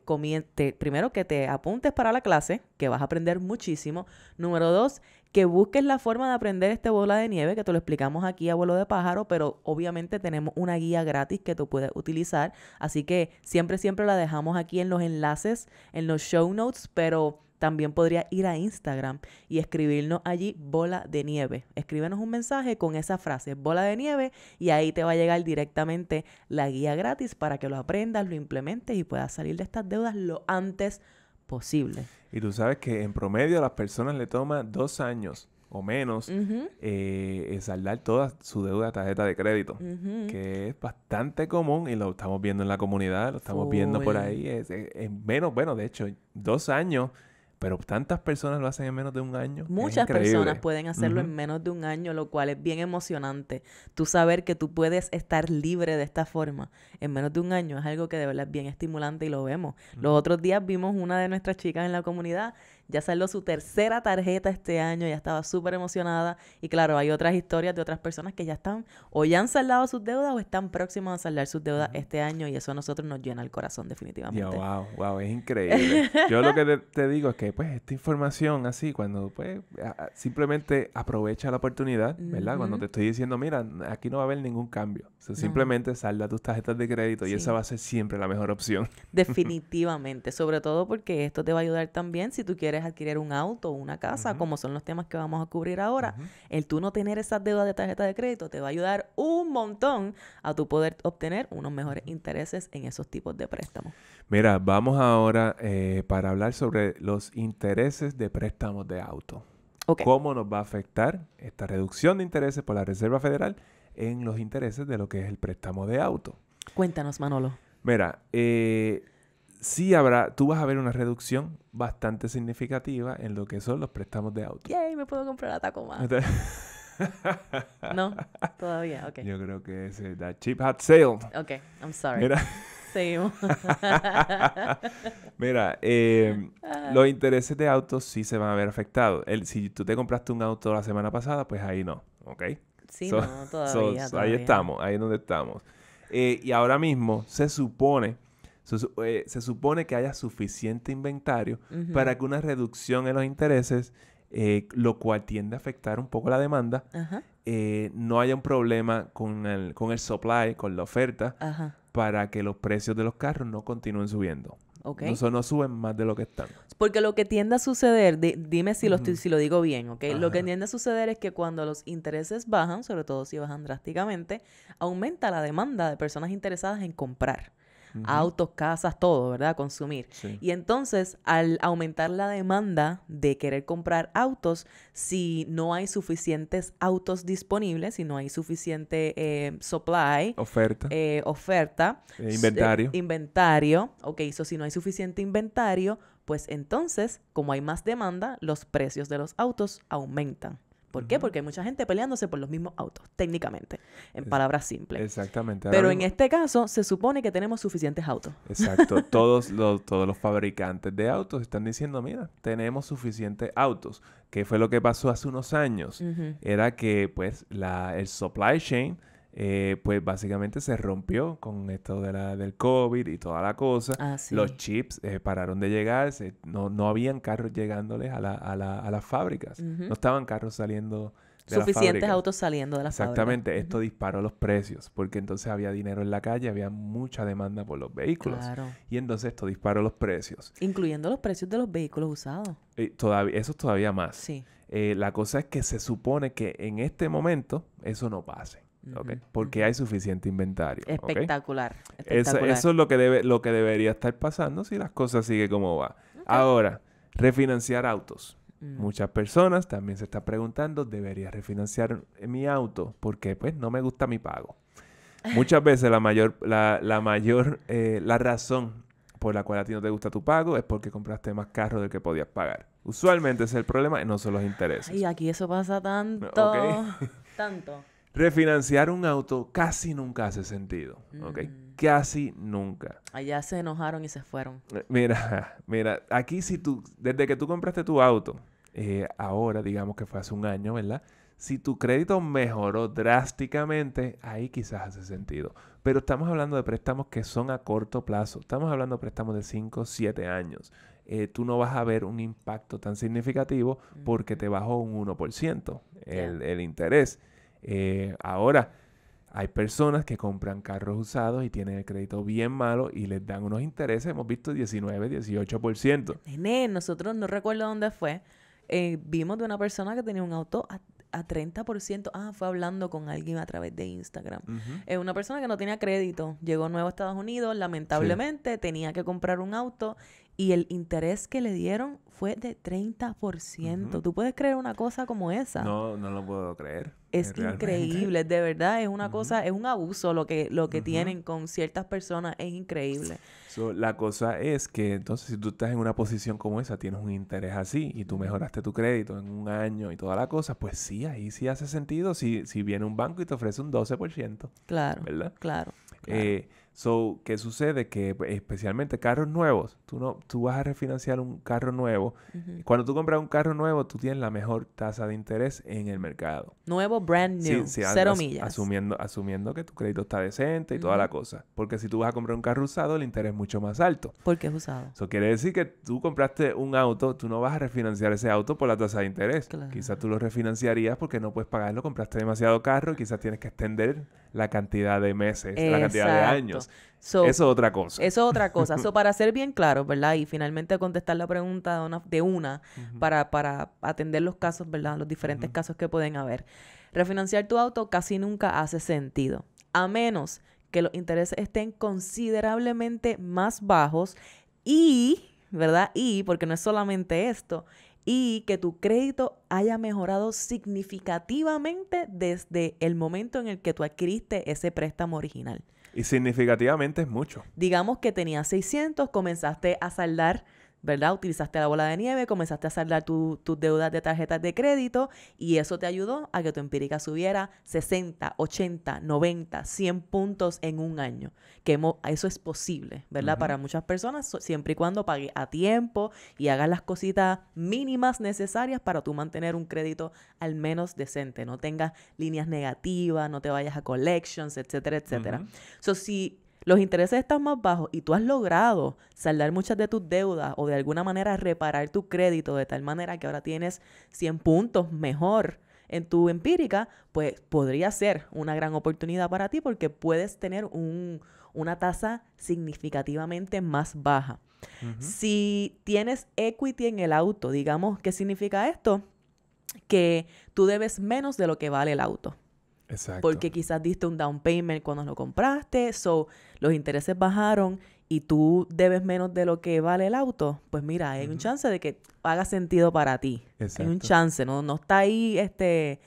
primero que te apuntes para la clase, que vas a aprender muchísimo. Número dos, que busques la forma de aprender este bola de nieve, que te lo explicamos aquí a Vuelo de pájaro, pero obviamente tenemos una guía gratis que tú puedes utilizar. Así que siempre, siempre la dejamos aquí en los enlaces, en los show notes, pero también podrías ir a Instagram y escribirnos allí bola de nieve. Escríbenos un mensaje con esa frase, bola de nieve, y ahí te va a llegar directamente la guía gratis para que lo aprendas, lo implementes y puedas salir de estas deudas lo antes posible. Y tú sabes que en promedio a las personas le toma dos años o menos eh, saldar toda su deuda de tarjeta de crédito, que es bastante común y lo estamos viendo en la comunidad, lo estamos viendo por ahí. Es, menos, bueno, de hecho, dos años pero tantas personas lo hacen en menos de un año. Muchas personas pueden hacerlo en menos de un año, lo cual es bien emocionante. Tú saber que tú puedes estar libre de esta forma en menos de un año es algo que de verdad es bien estimulante y lo vemos. Los otros días vimos una de nuestras chicas en la comunidad ya salió su tercera tarjeta este año, ya estaba súper emocionada. Y claro, hay otras historias de otras personas que ya están o ya han saldado sus deudas o están próximos a saldar sus deudas este año y eso a nosotros nos llena el corazón definitivamente. wow, wow, es increíble. Yo lo que te, digo es que pues esta información así, cuando pues simplemente aprovecha la oportunidad, ¿verdad? Cuando te estoy diciendo, mira, aquí no va a haber ningún cambio. simplemente salda tus tarjetas de crédito y esa va a ser siempre la mejor opción. Definitivamente, sobre todo porque esto te va a ayudar también si tú quieres adquirir un auto o una casa, como son los temas que vamos a cubrir ahora, el tú no tener esas deudas de tarjeta de crédito te va a ayudar un montón a tu poder obtener unos mejores intereses en esos tipos de préstamos. Mira, vamos ahora eh, para hablar sobre los intereses de préstamos de auto. ¿Cómo nos va a afectar esta reducción de intereses por la Reserva Federal en los intereses de lo que es el préstamo de auto? Cuéntanos, Manolo. Mira, eh, sí habrá, tú vas a ver una reducción bastante significativa en lo que son los préstamos de auto. ¡Yay! Me puedo comprar la Tacoma. no, todavía, ok. Yo creo que es la cheap hat sale. Ok, I'm sorry. Mira. Seguimos. Mira, em, ah. los intereses de autos sí se van a ver afectados. El, si tú te compraste un auto la semana pasada, pues ahí no, ¿ok? Sí, no, todavía, Ahí estamos, ahí es donde estamos. Eh, y ahora mismo se supone se, eh, se supone que haya suficiente inventario para que una reducción en los intereses, eh, lo cual tiende a afectar un poco la demanda, eh, no haya un problema con el, con el supply, con la oferta, para que los precios de los carros no continúen subiendo. Okay. No, no suben más de lo que están. Porque lo que tiende a suceder, dime si lo, digo bien, ¿ok? Lo que tiende a suceder es que cuando los intereses bajan, sobre todo si bajan drásticamente, aumenta la demanda de personas interesadas en comprar autos, casas, todo, ¿verdad? Consumir. Y entonces, al aumentar la demanda de querer comprar autos, si no hay suficientes autos disponibles, si no hay suficiente eh, supply, oferta, eh, oferta eh, inventario. inventario, ok, hizo si no hay suficiente inventario, pues entonces, como hay más demanda, los precios de los autos aumentan. ¿Por qué? Porque hay mucha gente peleándose por los mismos autos, técnicamente, en palabras simples. Exactamente. Pero en este caso, se supone que tenemos suficientes autos. Exacto. todos, los, todos los fabricantes de autos están diciendo, mira, tenemos suficientes autos. ¿Qué fue lo que pasó hace unos años? Era que, pues, la, el supply chain eh, pues básicamente se rompió con esto de la, del COVID y toda la cosa. Ah, los chips eh, pararon de llegar, no, no, habían carros llegándoles a, a, la, a las fábricas, no estaban carros saliendo. Suficientes autos saliendo de las fábricas Exactamente, esto disparó los precios, porque entonces había dinero en la calle, había mucha demanda por los vehículos. Y entonces esto disparó los precios. Incluyendo los precios de los vehículos usados. Y todavía, eso es todavía más. Eh, la cosa es que se supone que en este momento eso no pase. Porque hay suficiente inventario. Espectacular. Eso, es lo que, debe, lo que debería estar pasando si las cosas siguen como va. Ahora, refinanciar autos. Mm. Muchas personas también se están preguntando, ¿debería refinanciar mi auto? Porque pues no me gusta mi pago. Muchas veces la mayor, la, mayor, eh, la razón por la cual a ti no te gusta tu pago es porque compraste más carro del que podías pagar. Usualmente ese es el problema, y no son los intereses. Y aquí eso pasa tanto. Tanto. Refinanciar un auto casi nunca hace sentido, ¿ok? Mm. Casi nunca. Allá se enojaron y se fueron. Eh, mira, mira, aquí si tú, desde que tú compraste tu auto, eh, ahora digamos que fue hace un año, ¿verdad? Si tu crédito mejoró drásticamente, ahí quizás hace sentido. Pero estamos hablando de préstamos que son a corto plazo. Estamos hablando de préstamos de 5, 7 años. Eh, tú no vas a ver un impacto tan significativo porque te bajó un 1% el, el interés. Eh, ahora, hay personas que compran carros usados y tienen el crédito bien malo y les dan unos intereses, hemos visto 19, 18%. Nene, nosotros no recuerdo dónde fue. Eh, vimos de una persona que tenía un auto a, 30%. Ah, fue hablando con alguien a través de Instagram. Es una persona que no tenía crédito, llegó nuevo a Estados Unidos, lamentablemente tenía que comprar un auto y el interés que le dieron fue de 30%. ¿Tú puedes creer una cosa como esa? No, no lo puedo creer. Es eh, increíble, de verdad, es una cosa, es un abuso lo que, lo que tienen con ciertas personas, es increíble. la cosa es que entonces si tú estás en una posición como esa, tienes un interés así y tú mejoraste tu crédito en un año y toda la cosa, pues sí, ahí sí hace sentido si, si viene un banco y te ofrece un 12%. Claro. ¿Verdad? Claro. Eh, claro. So, ¿qué sucede? Que pues, especialmente carros nuevos, tú, no, tú vas a refinanciar un carro nuevo. Cuando tú compras un carro nuevo, tú tienes la mejor tasa de interés en el mercado. Nuevo, brand new, cero millas. Asumiendo, asumiendo que tu crédito está decente y toda la cosa. Porque si tú vas a comprar un carro usado, el interés es mucho más alto. Porque es usado. Eso quiere decir que tú compraste un auto, tú no vas a refinanciar ese auto por la tasa de interés. Quizás tú lo refinanciarías porque no puedes pagarlo, compraste demasiado carro, y quizás tienes que extender la cantidad de meses, la cantidad de años. eso es otra cosa. Eso es otra cosa. Eso para ser bien claro, ¿verdad? Y finalmente contestar la pregunta de una, para, atender los casos, ¿verdad? Los diferentes casos que pueden haber. Refinanciar tu auto casi nunca hace sentido, a menos que los intereses estén considerablemente más bajos y, ¿verdad? Y, porque no es solamente esto, y que tu crédito haya mejorado significativamente desde el momento en el que tú adquiriste ese préstamo original. Y significativamente es mucho. Digamos que tenías 600, comenzaste a saldar ¿verdad? Utilizaste la bola de nieve, comenzaste a saldar tus deudas de tarjetas de crédito y eso te ayudó a que tu empírica subiera 60, 80, 90, 100 puntos en un año. Que eso es posible, ¿verdad? Para muchas personas, siempre y cuando pague a tiempo y hagas las cositas mínimas necesarias para tú mantener un crédito al menos decente. No tengas líneas negativas, no te vayas a collections, etcétera, etcétera. si los intereses están más bajos y tú has logrado saldar muchas de tus deudas o de alguna manera reparar tu crédito de tal manera que ahora tienes 100 puntos mejor en tu empírica, pues podría ser una gran oportunidad para ti porque puedes tener una tasa significativamente más baja. Si tienes equity en el auto, digamos, ¿qué significa esto? Que tú debes menos de lo que vale el auto. Porque quizás diste un down payment cuando lo compraste, so los intereses bajaron y tú debes menos de lo que vale el auto, pues mira, hay un chance de que haga sentido para ti. Es Hay un chance, no, no está ahí, este,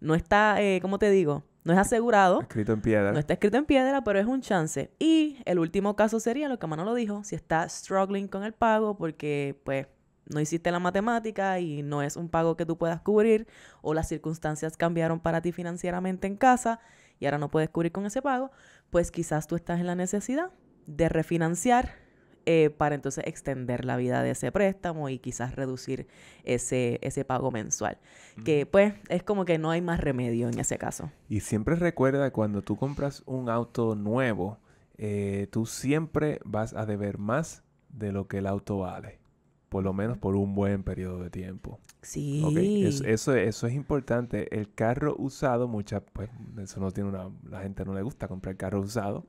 no está, eh, ¿cómo te digo? No es asegurado. Escrito en piedra. No está escrito en piedra, pero es un chance. Y el último caso sería lo que Manolo dijo, si está struggling con el pago porque pues no hiciste la matemática y no es un pago que tú puedas cubrir o las circunstancias cambiaron para ti financieramente en casa y ahora no puedes cubrir con ese pago, pues quizás tú estás en la necesidad de refinanciar eh, para entonces extender la vida de ese préstamo y quizás reducir ese, ese pago mensual. Que pues es como que no hay más remedio en ese caso. Y siempre recuerda cuando tú compras un auto nuevo, eh, tú siempre vas a deber más de lo que el auto vale por lo menos por un buen periodo de tiempo. Sí. Eso, eso, es importante. El carro usado, muchas, pues, eso no tiene la gente no le gusta comprar carro usado,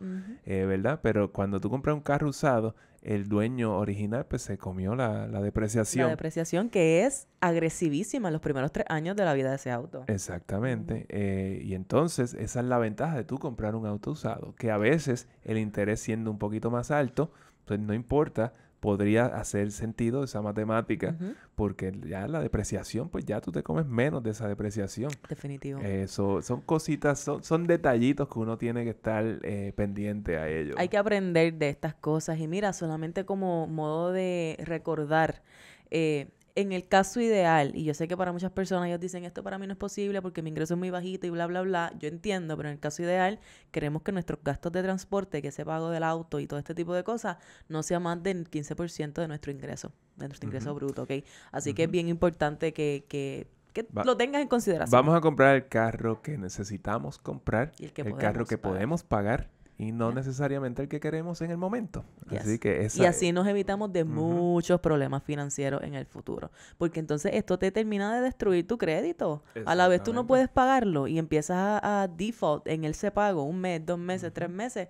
eh, ¿verdad? Pero cuando tú compras un carro usado, el dueño original, pues, se comió la, depreciación. La depreciación que es agresivísima en los primeros tres años de la vida de ese auto. Exactamente. Eh, y entonces, esa es la ventaja de tú comprar un auto usado, que a veces el interés siendo un poquito más alto, pues no importa podría hacer sentido esa matemática, porque ya la depreciación, pues ya tú te comes menos de esa depreciación. Definitivo. Eso, son cositas, son, son, detallitos que uno tiene que estar eh, pendiente a ellos. Hay que aprender de estas cosas y mira, solamente como modo de recordar, eh, en el caso ideal, y yo sé que para muchas personas ellos dicen esto para mí no es posible porque mi ingreso es muy bajito y bla, bla, bla, yo entiendo, pero en el caso ideal queremos que nuestros gastos de transporte, que ese pago del auto y todo este tipo de cosas, no sea más del 15% de nuestro ingreso, de nuestro ingreso bruto, ¿ok? Así que es bien importante que, que, que lo tengas en consideración. Vamos a comprar el carro que necesitamos comprar, el, carro que podemos pagar y no necesariamente el que queremos en el momento. Así que y así nos evitamos de muchos problemas financieros en el futuro. Porque entonces esto te termina de destruir tu crédito. A la vez tú no puedes pagarlo y empiezas a, default en el pago un mes, dos meses, tres meses.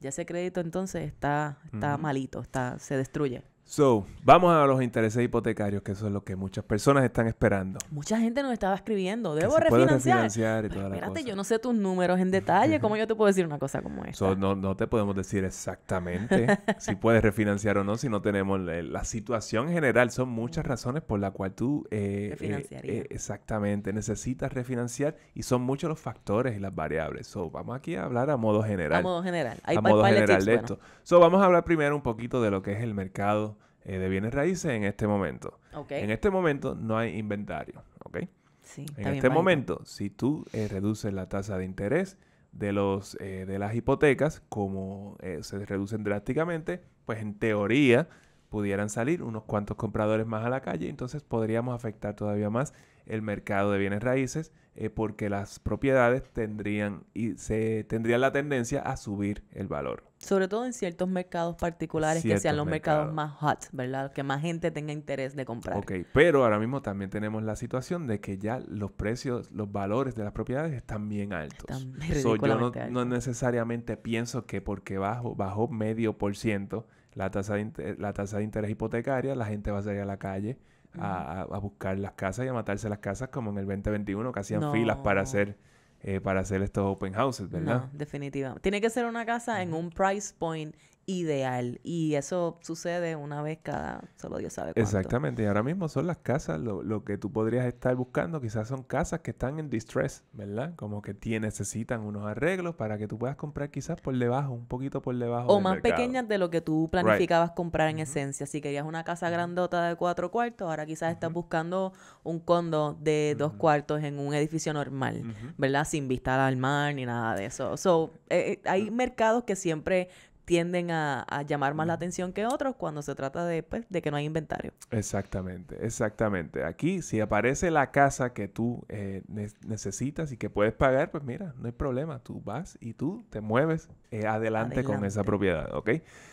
Ya ese crédito entonces está, está malito, está, se destruye. So, vamos a los intereses hipotecarios, que eso es lo que muchas personas están esperando. Mucha gente nos estaba escribiendo, debo refinanciar. y espérate, yo no sé tus números en detalle, ¿cómo yo te puedo decir una cosa como esta? no, te podemos decir exactamente si puedes refinanciar o no, si no tenemos la, situación general. Son muchas razones por las cuales tú eh, eh, eh, exactamente necesitas refinanciar y son muchos los factores y las variables. So, vamos aquí a hablar a modo general. A modo general. Hay a modo general de esto. So, vamos a hablar primero un poquito de lo que es el mercado eh, de bienes raíces en este momento. En este momento no hay inventario. ¿okay? en este momento, si tú eh, reduces la tasa de interés de, los, eh, de las hipotecas, como se reducen drásticamente, pues en teoría pudieran salir unos cuantos compradores más a la calle, entonces podríamos afectar todavía más el mercado de bienes raíces eh, porque las propiedades tendrían y se tendría la tendencia a subir el valor. Sobre todo en ciertos mercados particulares que sean los mercados. más hot, ¿verdad? Que más gente tenga interés de comprar. Ok, pero ahora mismo también tenemos la situación de que ya los precios, los valores de las propiedades están bien altos. Están yo no, necesariamente pienso que porque bajo, bajó medio por ciento la tasa de, la tasa de interés hipotecaria, la gente va a salir a la calle a, a, buscar las casas y a matarse las casas como en el 2021, que hacían filas para hacer, eh, para hacer estos open houses, ¿verdad? No, definitivamente. Tiene que ser una casa en un price point ideal. Y eso sucede una vez cada, solo Dios sabe Exactamente. Y ahora mismo son las casas. Lo, que tú podrías estar buscando quizás son casas que están en distress, ¿verdad? Como que ti necesitan unos arreglos para que tú puedas comprar quizás por debajo, un poquito por debajo. O más pequeñas de lo que tú planificabas comprar en esencia. Si querías una casa grandota de cuatro cuartos, ahora quizás estás buscando un condo de dos cuartos en un edificio normal, ¿verdad? Sin vista al mar ni nada de eso. So, eh, eh, hay mercados que siempre tienden a, llamar más la atención que otros cuando se trata pues, de, que no hay inventario. Exactamente, exactamente. Aquí, si aparece la casa que tú eh, necesitas y que puedes pagar, pues mira, no hay problema. Tú vas y tú te mueves eh, adelante, con esa propiedad, ¿ok?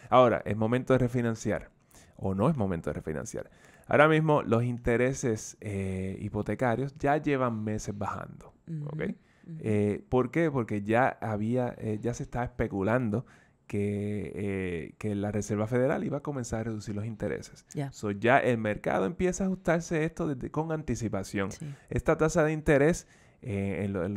Ahora, es momento de refinanciar o no es momento de refinanciar. Ahora mismo los intereses eh, hipotecarios ya llevan meses bajando. ¿Por qué? Porque ya había, ya se está especulando que, eh, que, la Reserva Federal iba a comenzar a reducir los intereses. ya el mercado empieza a ajustarse esto desde, con anticipación. Esta tasa de interés, eh, en, los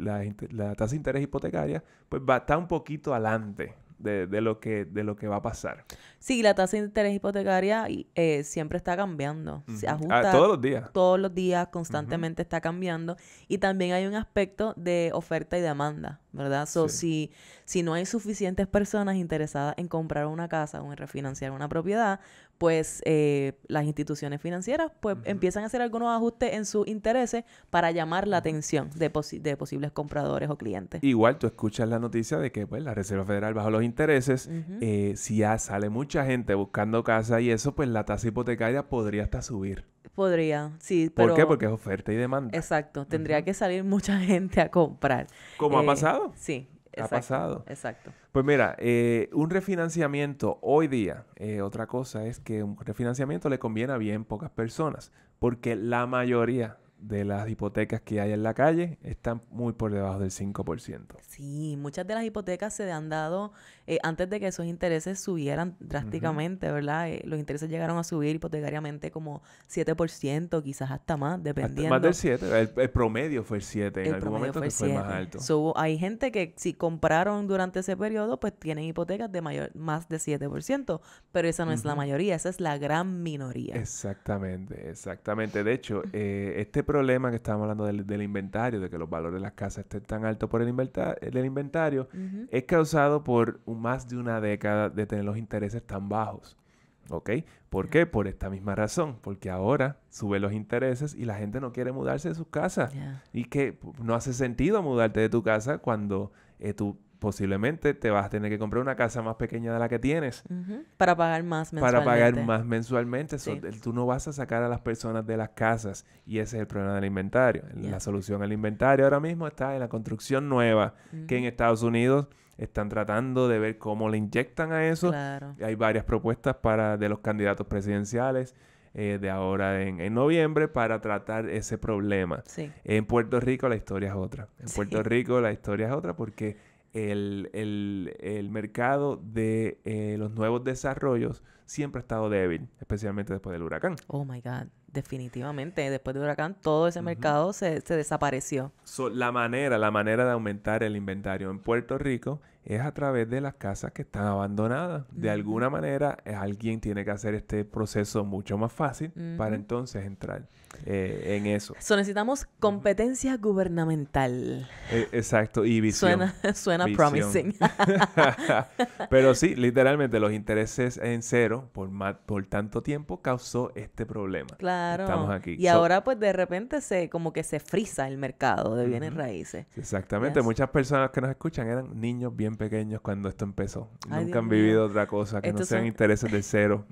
la, tasa de interés hipotecaria, pues va, está un poquito adelante de, de, lo que, de lo que va a pasar. Sí, la tasa de interés hipotecaria eh, siempre está cambiando. Se ah, todos los días. Todos los días, constantemente está cambiando. Y también hay un aspecto de oferta y demanda, ¿verdad? o sí. si, si no hay suficientes personas interesadas en comprar una casa o en refinanciar una propiedad, pues eh, las instituciones financieras pues empiezan a hacer algunos ajustes en sus intereses para llamar la atención de, posibles compradores o clientes. Igual tú escuchas la noticia de que pues la Reserva Federal bajó los intereses, eh, si ya sale mucha gente buscando casa y eso, pues la tasa hipotecaria podría hasta subir. Podría, sí, pero... ¿Por qué? Porque es oferta y demanda. Exacto, tendría que salir mucha gente a comprar. ¿Cómo ha eh, pasado? Sí, ha pasado. Exacto. Pues mira, eh, un refinanciamiento hoy día, eh, otra cosa es que un refinanciamiento le conviene a bien pocas personas, porque la mayoría de las hipotecas que hay en la calle están muy por debajo del 5%. Sí, muchas de las hipotecas se han dado eh, antes de que esos intereses subieran drásticamente, ¿verdad? Eh, los intereses llegaron a subir hipotecariamente como 7%, quizás hasta más, dependiendo. más del 7%, el, promedio fue el 7%, en algún momento fue, fue, más alto. hay gente que si compraron durante ese periodo, pues tienen hipotecas de mayor más de 7%, pero esa no es la mayoría, esa es la gran minoría. Exactamente, exactamente. De hecho, eh, este problema que estábamos hablando del, inventario, de que los valores de las casas estén tan altos por el inventario, es causado por un más de una década de tener los intereses tan bajos. ¿Ok? ¿Por qué? Por esta misma razón. Porque ahora suben los intereses y la gente no quiere mudarse de su casa. Y que no hace sentido mudarte de tu casa cuando eh, tú posiblemente te vas a tener que comprar una casa más pequeña de la que tienes. Para pagar más mensualmente. Para pagar más mensualmente. tú no vas a sacar a las personas de las casas y ese es el problema del inventario. La solución al inventario ahora mismo está en la construcción nueva, que en Estados Unidos están tratando de ver cómo le inyectan a eso. Hay varias propuestas para de los candidatos presidenciales. Eh, de ahora en, noviembre para tratar ese problema. En Puerto Rico la historia es otra. En Puerto Rico la historia es otra porque el, mercado de eh, los nuevos desarrollos siempre ha estado débil, especialmente después del huracán. Oh my God, definitivamente. Después del huracán, todo ese mercado se, desapareció. la manera, la manera de aumentar el inventario en Puerto Rico es a través de las casas que están abandonadas. De alguna manera, eh, alguien tiene que hacer este proceso mucho más fácil para entonces entrar. Eh, en eso. So, necesitamos competencia gubernamental. Eh, exacto, y visión. Suena, promising. Pero sí, literalmente los intereses en cero por, por tanto tiempo causó este problema. Claro. Estamos aquí. Y ahora pues de repente se como que se frisa el mercado de bienes raíces. Exactamente. Muchas personas que nos escuchan eran niños bien pequeños cuando esto empezó. Nunca han vivido otra cosa que no sean intereses de cero.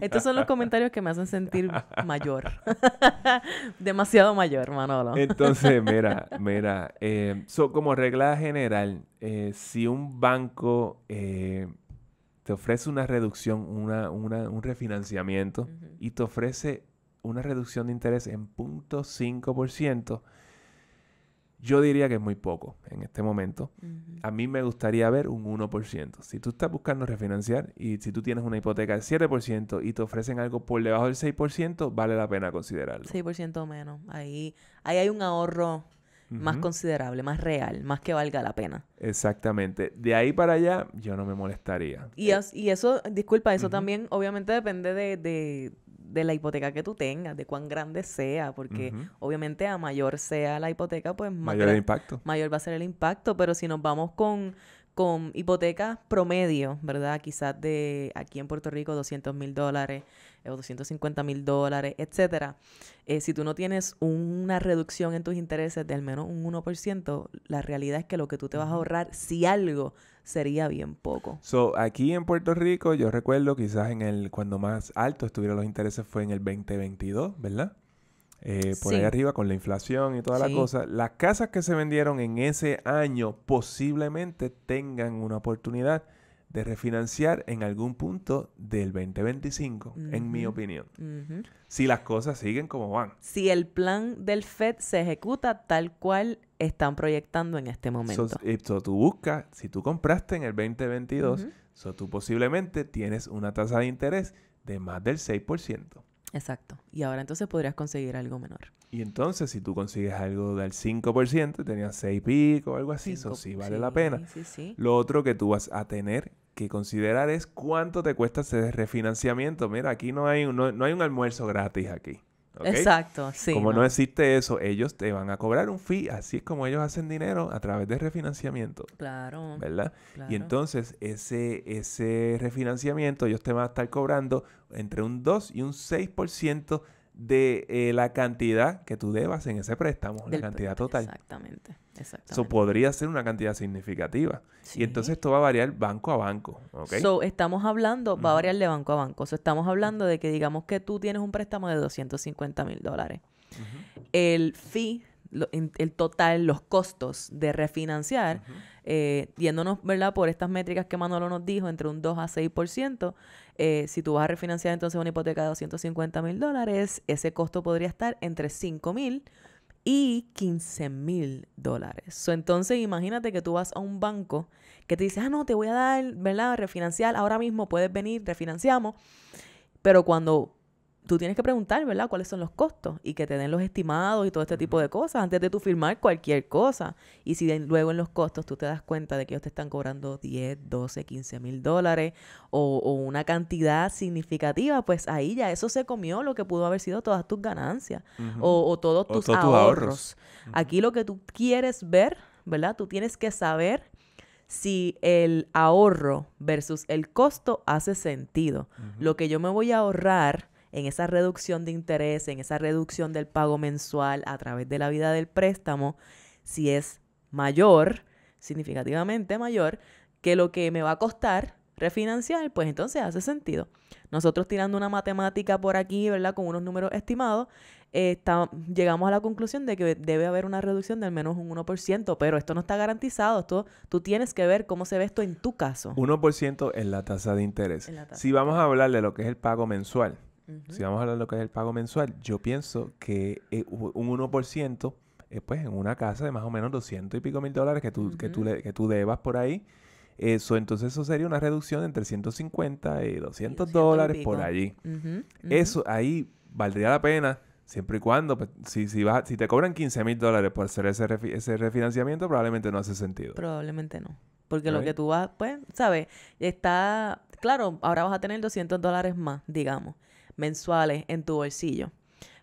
Estos son los comentarios que me hacen sentir mayor. Demasiado mayor, Manolo. Entonces, mira, mira, eh, como regla general, eh, si un banco eh, te ofrece una reducción, un refinanciamiento y te ofrece una reducción de interés en 0.5%, yo diría que es muy poco en este momento. A mí me gustaría ver un 1%. Si tú estás buscando refinanciar y si tú tienes una hipoteca del 7% y te ofrecen algo por debajo del 6%, vale la pena considerarlo. 6% menos. Ahí, ahí hay un ahorro más considerable, más real, más que valga la pena. Exactamente. De ahí para allá, yo no me molestaría. Y, eh, eso, disculpa, eso también obviamente depende de, de la hipoteca que tú tengas, de cuán grande sea, porque obviamente a mayor sea la hipoteca, pues mayor impacto. Mayor va a ser el impacto, pero si nos vamos con, con hipotecas promedio, ¿verdad? Quizás de aquí en Puerto Rico 200 mil dólares, o 250 mil dólares, etcétera, eh, si tú no tienes una reducción en tus intereses de al menos un 1%, la realidad es que lo que tú te vas a ahorrar, si algo, sería bien poco. So, aquí en Puerto Rico, yo recuerdo quizás en el cuando más alto estuvieron los intereses fue en el 2022, ¿verdad? Eh, por ahí arriba con la inflación y toda la cosa, las casas que se vendieron en ese año posiblemente tengan una oportunidad de refinanciar en algún punto del 2025, en mi opinión. Si las cosas siguen como van. Si el plan del FED se ejecuta tal cual están proyectando en este momento. Eh, so, tú buscas, si tú compraste en el 2022, tú posiblemente tienes una tasa de interés de más del 6%. Exacto. Y ahora entonces podrías conseguir algo menor. Y entonces, si tú consigues algo del 5%, tenías 6 pico o algo así, eso sí vale la pena. Lo otro que tú vas a tener que considerar es cuánto te cuesta ese refinanciamiento. Mira, aquí no hay, no, no hay un almuerzo gratis aquí. Exacto, sí. Como no. existe eso, ellos te van a cobrar un fee, así es como ellos hacen dinero a través de refinanciamiento. Claro. ¿Verdad? Y entonces ese, ese refinanciamiento ellos te van a estar cobrando entre un 2 y un 6% de eh, la cantidad que tú debas en ese préstamo, la cantidad total. Exactamente, exactamente. Eso podría ser una cantidad significativa. Y entonces esto va a variar banco a banco, estamos hablando, va a variar de banco a banco. estamos hablando de que digamos que tú tienes un préstamo de 250 mil dólares. El fee el total, los costos de refinanciar, eh, yéndonos, ¿verdad?, por estas métricas que Manolo nos dijo, entre un 2 a 6%, eh, si tú vas a refinanciar entonces una hipoteca de 250 mil dólares, ese costo podría estar entre 5 mil y 15 mil dólares. entonces, imagínate que tú vas a un banco que te dice, ah, no, te voy a dar, ¿verdad?, refinanciar, ahora mismo puedes venir, refinanciamos, pero cuando tú tienes que preguntar, ¿verdad?, cuáles son los costos y que te den los estimados y todo este tipo de cosas antes de tú firmar cualquier cosa. Y si luego en los costos tú te das cuenta de que ellos te están cobrando 10, 12, 15 mil dólares o, una cantidad significativa, pues ahí ya eso se comió lo que pudo haber sido todas tus ganancias o, todos tus ahorros. Aquí lo que tú quieres ver, ¿verdad? Tú tienes que saber si el ahorro versus el costo hace sentido. Lo que yo me voy a ahorrar en esa reducción de interés, en esa reducción del pago mensual a través de la vida del préstamo, si es mayor, significativamente mayor, que lo que me va a costar refinanciar, pues entonces hace sentido. Nosotros tirando una matemática por aquí, ¿verdad? Con unos números estimados, eh, llegamos a la conclusión de que debe haber una reducción de al menos un 1%, pero esto no está garantizado. Esto, tú tienes que ver cómo se ve esto en tu caso. 1% en la tasa de interés. Si vamos a hablar de lo que es el pago mensual, si vamos a hablar de lo que es el pago mensual, yo pienso que eh, un 1%, eh, pues en una casa de más o menos 200 y pico mil dólares que tú, que tú, debas por ahí, eso, entonces eso sería una reducción entre 150 y 200 dólares por allí. eso ahí valdría la pena. Siempre y cuando, pues, si, vas, si te cobran 15 mil dólares por hacer ese, refinanciamiento, probablemente no hace sentido. Probablemente no. Porque lo que tú vas, pues, ¿sabes? Está, claro, ahora vas a tener 200 dólares más, digamos mensuales en tu bolsillo.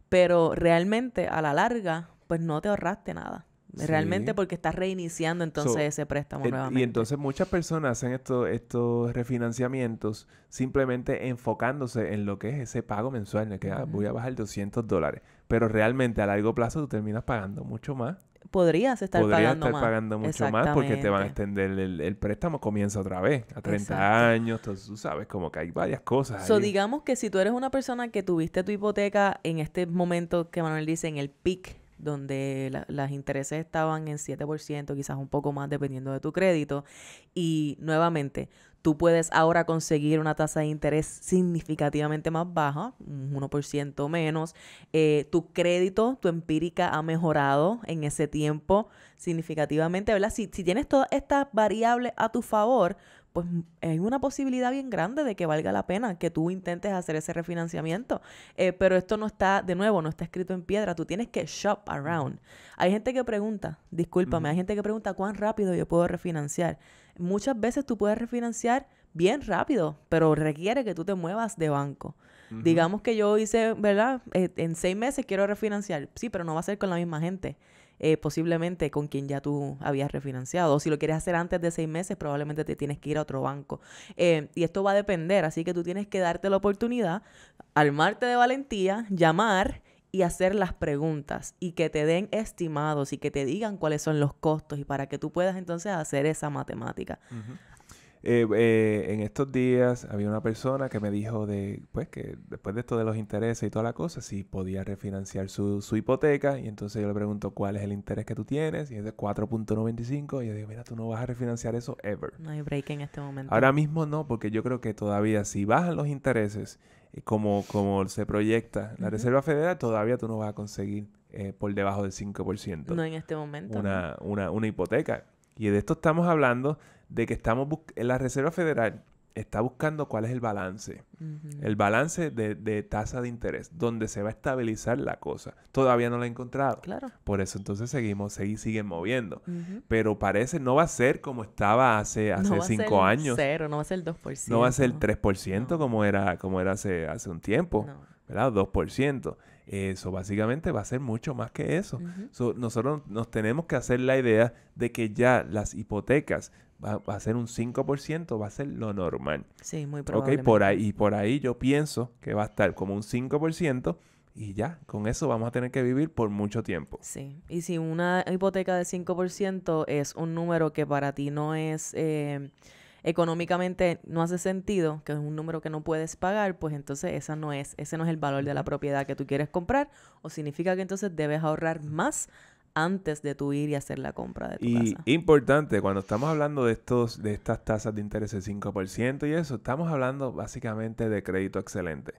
Pero realmente a la larga, pues no te ahorraste nada. Realmente porque estás reiniciando entonces ese préstamo nuevamente. Y entonces muchas personas hacen estos refinanciamientos simplemente enfocándose en lo que es ese pago mensual, en que ah, voy a bajar 200 dólares. Pero realmente a largo plazo tú terminas pagando mucho más podrías estar pagando más. pagando mucho más porque te van a extender el, préstamo, comienza otra vez, a 30 años, entonces tú sabes, como que hay varias cosas. So, digamos que si tú eres una persona que tuviste tu hipoteca en este momento que Manuel dice, en el pic donde las intereses estaban en 7%, quizás un poco más dependiendo de tu crédito, y nuevamente, tú puedes ahora conseguir una tasa de interés significativamente más baja, un 1% menos. Eh, tu crédito, tu empírica ha mejorado en ese tiempo significativamente, Si, tienes todas estas variables a tu favor, pues mm, hay una posibilidad bien grande de que valga la pena que tú intentes hacer ese refinanciamiento. Eh, pero esto no está, de nuevo, no está escrito en piedra. Tú tienes que shop around. Hay gente que pregunta, discúlpame, hay gente que pregunta cuán rápido yo puedo refinanciar muchas veces tú puedes refinanciar bien rápido, pero requiere que tú te muevas de banco. Digamos que yo hice, ¿verdad? Eh, en seis meses quiero refinanciar. Sí, pero no va a ser con la misma gente. Eh, posiblemente con quien ya tú habías refinanciado. O si lo quieres hacer antes de seis meses, probablemente te tienes que ir a otro banco. Eh, y esto va a depender, así que tú tienes que darte la oportunidad, armarte de valentía, llamar y hacer las preguntas y que te den estimados y que te digan cuáles son los costos y para que tú puedas entonces hacer esa matemática. Eh, eh, en estos días había una persona que me dijo de, pues, que después de esto de los intereses y toda la cosa, si podía refinanciar su, su hipoteca. Y entonces yo le pregunto, ¿cuál es el interés que tú tienes? Y es de 4.95. Y yo digo, mira, tú no vas a refinanciar eso ever. No hay break en este momento. Ahora mismo no, porque yo creo que todavía si bajan los intereses eh, como, se proyecta. La Reserva Federal todavía tú no vas a conseguir eh, por debajo del 5%. No en este momento. Una, una hipoteca. Y de esto estamos hablando de que estamos en la Reserva Federal está buscando cuál es el balance. El balance de, tasa de interés, donde se va a estabilizar la cosa. Todavía no la he encontrado. Claro. Por eso entonces seguimos, seguimos siguen moviendo. Pero parece, no va a ser como estaba hace, hace no cinco años. Cero, no va a ser 2%. No va a ser 3% como era, como era hace, hace un tiempo. ¿Verdad? 2%. Eso básicamente va a ser mucho más que eso. nosotros nos tenemos que hacer la idea de que ya las hipotecas va, a ser un 5%, va a ser lo normal. Sí, muy probable. Ok, por ahí, y por ahí yo pienso que va a estar como un 5%. Y ya, con eso vamos a tener que vivir por mucho tiempo. Sí, y si una hipoteca de 5% es un número que para ti no es eh, económicamente no hace sentido, que es un número que no puedes pagar, pues entonces esa no es, ese no es el valor de la propiedad que tú quieres comprar, o significa que entonces debes ahorrar más antes de tú ir y hacer la compra de tu y importante, cuando estamos hablando de estos de estas tasas de interés del 5% y eso, estamos hablando básicamente de crédito excelente.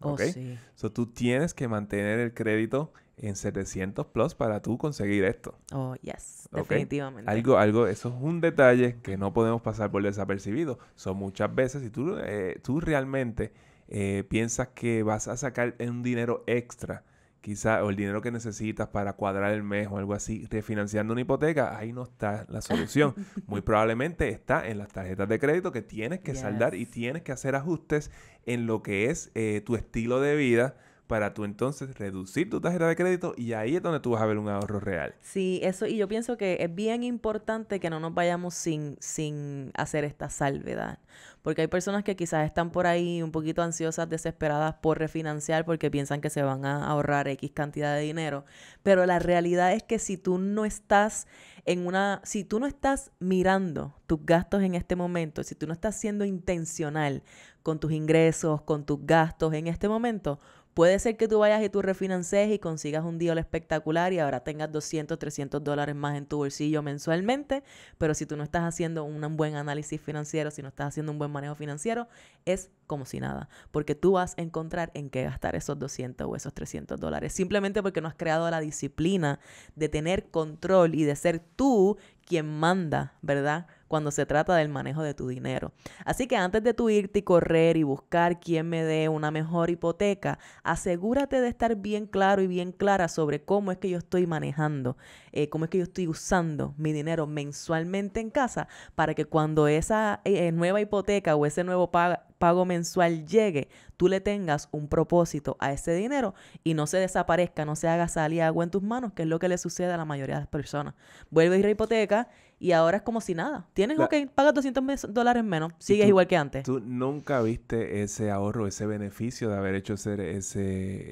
Oh, ¿Ok? Oh, sí. tú tienes que mantener el crédito en 700 plus para tú conseguir esto. Oh, yes, definitivamente. Algo, algo, eso es un detalle que no podemos pasar por desapercibido. Son muchas veces, si tú, eh, tú realmente eh, piensas que vas a sacar un dinero extra quizá o el dinero que necesitas para cuadrar el mes o algo así, refinanciando una hipoteca, ahí no está la solución. Muy probablemente está en las tarjetas de crédito que tienes que saldar y tienes que hacer ajustes en lo que es eh, tu estilo de vida para tú entonces reducir tu tarjeta de crédito y ahí es donde tú vas a ver un ahorro real. Sí, eso, y yo pienso que es bien importante que no nos vayamos sin, sin hacer esta salvedad, porque hay personas que quizás están por ahí un poquito ansiosas, desesperadas por refinanciar porque piensan que se van a ahorrar X cantidad de dinero, pero la realidad es que si tú no estás en una, si tú no estás mirando tus gastos en este momento, si tú no estás siendo intencional con tus ingresos, con tus gastos en este momento, Puede ser que tú vayas y tú refinances y consigas un deal espectacular y ahora tengas 200, 300 dólares más en tu bolsillo mensualmente, pero si tú no estás haciendo un buen análisis financiero, si no estás haciendo un buen manejo financiero, es como si nada, porque tú vas a encontrar en qué gastar esos 200 o esos 300 dólares, simplemente porque no has creado la disciplina de tener control y de ser tú quien manda, ¿verdad? cuando se trata del manejo de tu dinero. Así que antes de tu irte y correr y buscar quién me dé una mejor hipoteca, asegúrate de estar bien claro y bien clara sobre cómo es que yo estoy manejando, eh, cómo es que yo estoy usando mi dinero mensualmente en casa para que cuando esa eh, nueva hipoteca o ese nuevo pago mensual llegue, tú le tengas un propósito a ese dinero y no se desaparezca, no se haga y agua en tus manos, que es lo que le sucede a la mayoría de las personas. Vuelve a ir a hipoteca y ahora es como si nada. Tienes, lo ok, pagas 200 dólares menos, sigues igual que antes. Tú nunca viste ese ahorro, ese beneficio de haber hecho ese,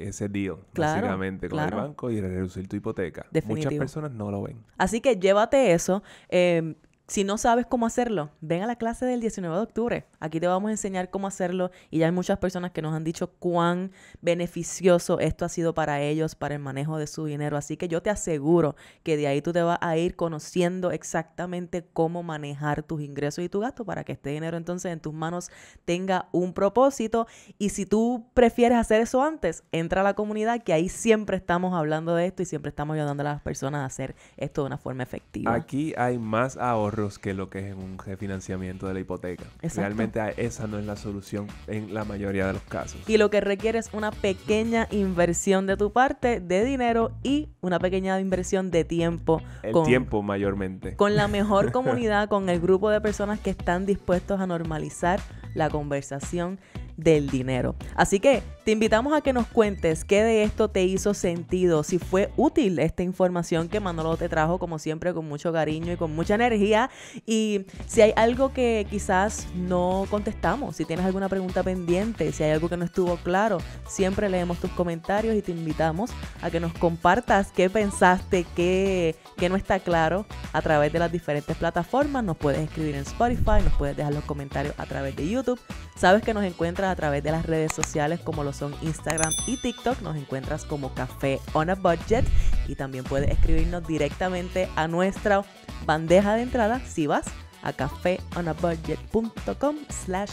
ese, deal, básicamente, con el banco y reducir tu hipoteca. Muchas personas no lo ven. Así que llévate eso. Eh, si no sabes cómo hacerlo, ven a la clase del 19 de octubre. Aquí te vamos a enseñar cómo hacerlo y ya hay muchas personas que nos han dicho cuán beneficioso esto ha sido para ellos, para el manejo de su dinero. Así que yo te aseguro que de ahí tú te vas a ir conociendo exactamente cómo manejar tus ingresos y tu gasto para que este dinero entonces en tus manos tenga un propósito. Y si tú prefieres hacer eso antes, entra a la comunidad que ahí siempre estamos hablando de esto y siempre estamos ayudando a las personas a hacer esto de una forma efectiva. Aquí hay más ahorro que lo que es un refinanciamiento de la hipoteca. Realmente esa no es la solución en la mayoría de los casos. Y lo que requiere es una pequeña inversión de tu parte de dinero y una pequeña inversión de tiempo. El tiempo mayormente. Con la mejor comunidad, con el grupo de personas que están dispuestos a normalizar la conversación del dinero. Así que te invitamos a que nos cuentes qué de esto te hizo sentido, si fue útil esta información que Manolo te trajo, como siempre, con mucho cariño y con mucha energía. Y si hay algo que quizás no contestamos, si tienes alguna pregunta pendiente, si hay algo que no estuvo claro, siempre leemos tus comentarios y te invitamos a que nos compartas qué pensaste, qué, no está claro a través de las diferentes plataformas. Nos puedes escribir en Spotify, nos puedes dejar los comentarios a través de YouTube. Sabes que nos encuentras a través de las redes sociales como lo son Instagram y TikTok. Nos encuentras como Café on a Budget y también puedes escribirnos directamente a nuestra bandeja de entrada si vas a Caféonabudget.com slash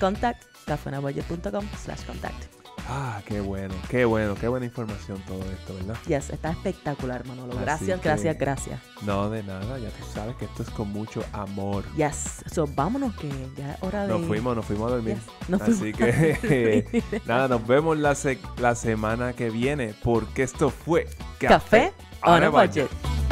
contact cafeonabudget.com slash contact. Ah, qué bueno, qué bueno, qué buena información todo esto, ¿verdad? Yes, está espectacular, Manolo. gracias, gracias, gracias. No, de nada, ya tú sabes que esto es con mucho amor. Yes, so vámonos que ya es hora de... Nos fuimos, nos fuimos a dormir. Así que, nada, nos vemos la, la semana que viene porque esto fue Café, Café on a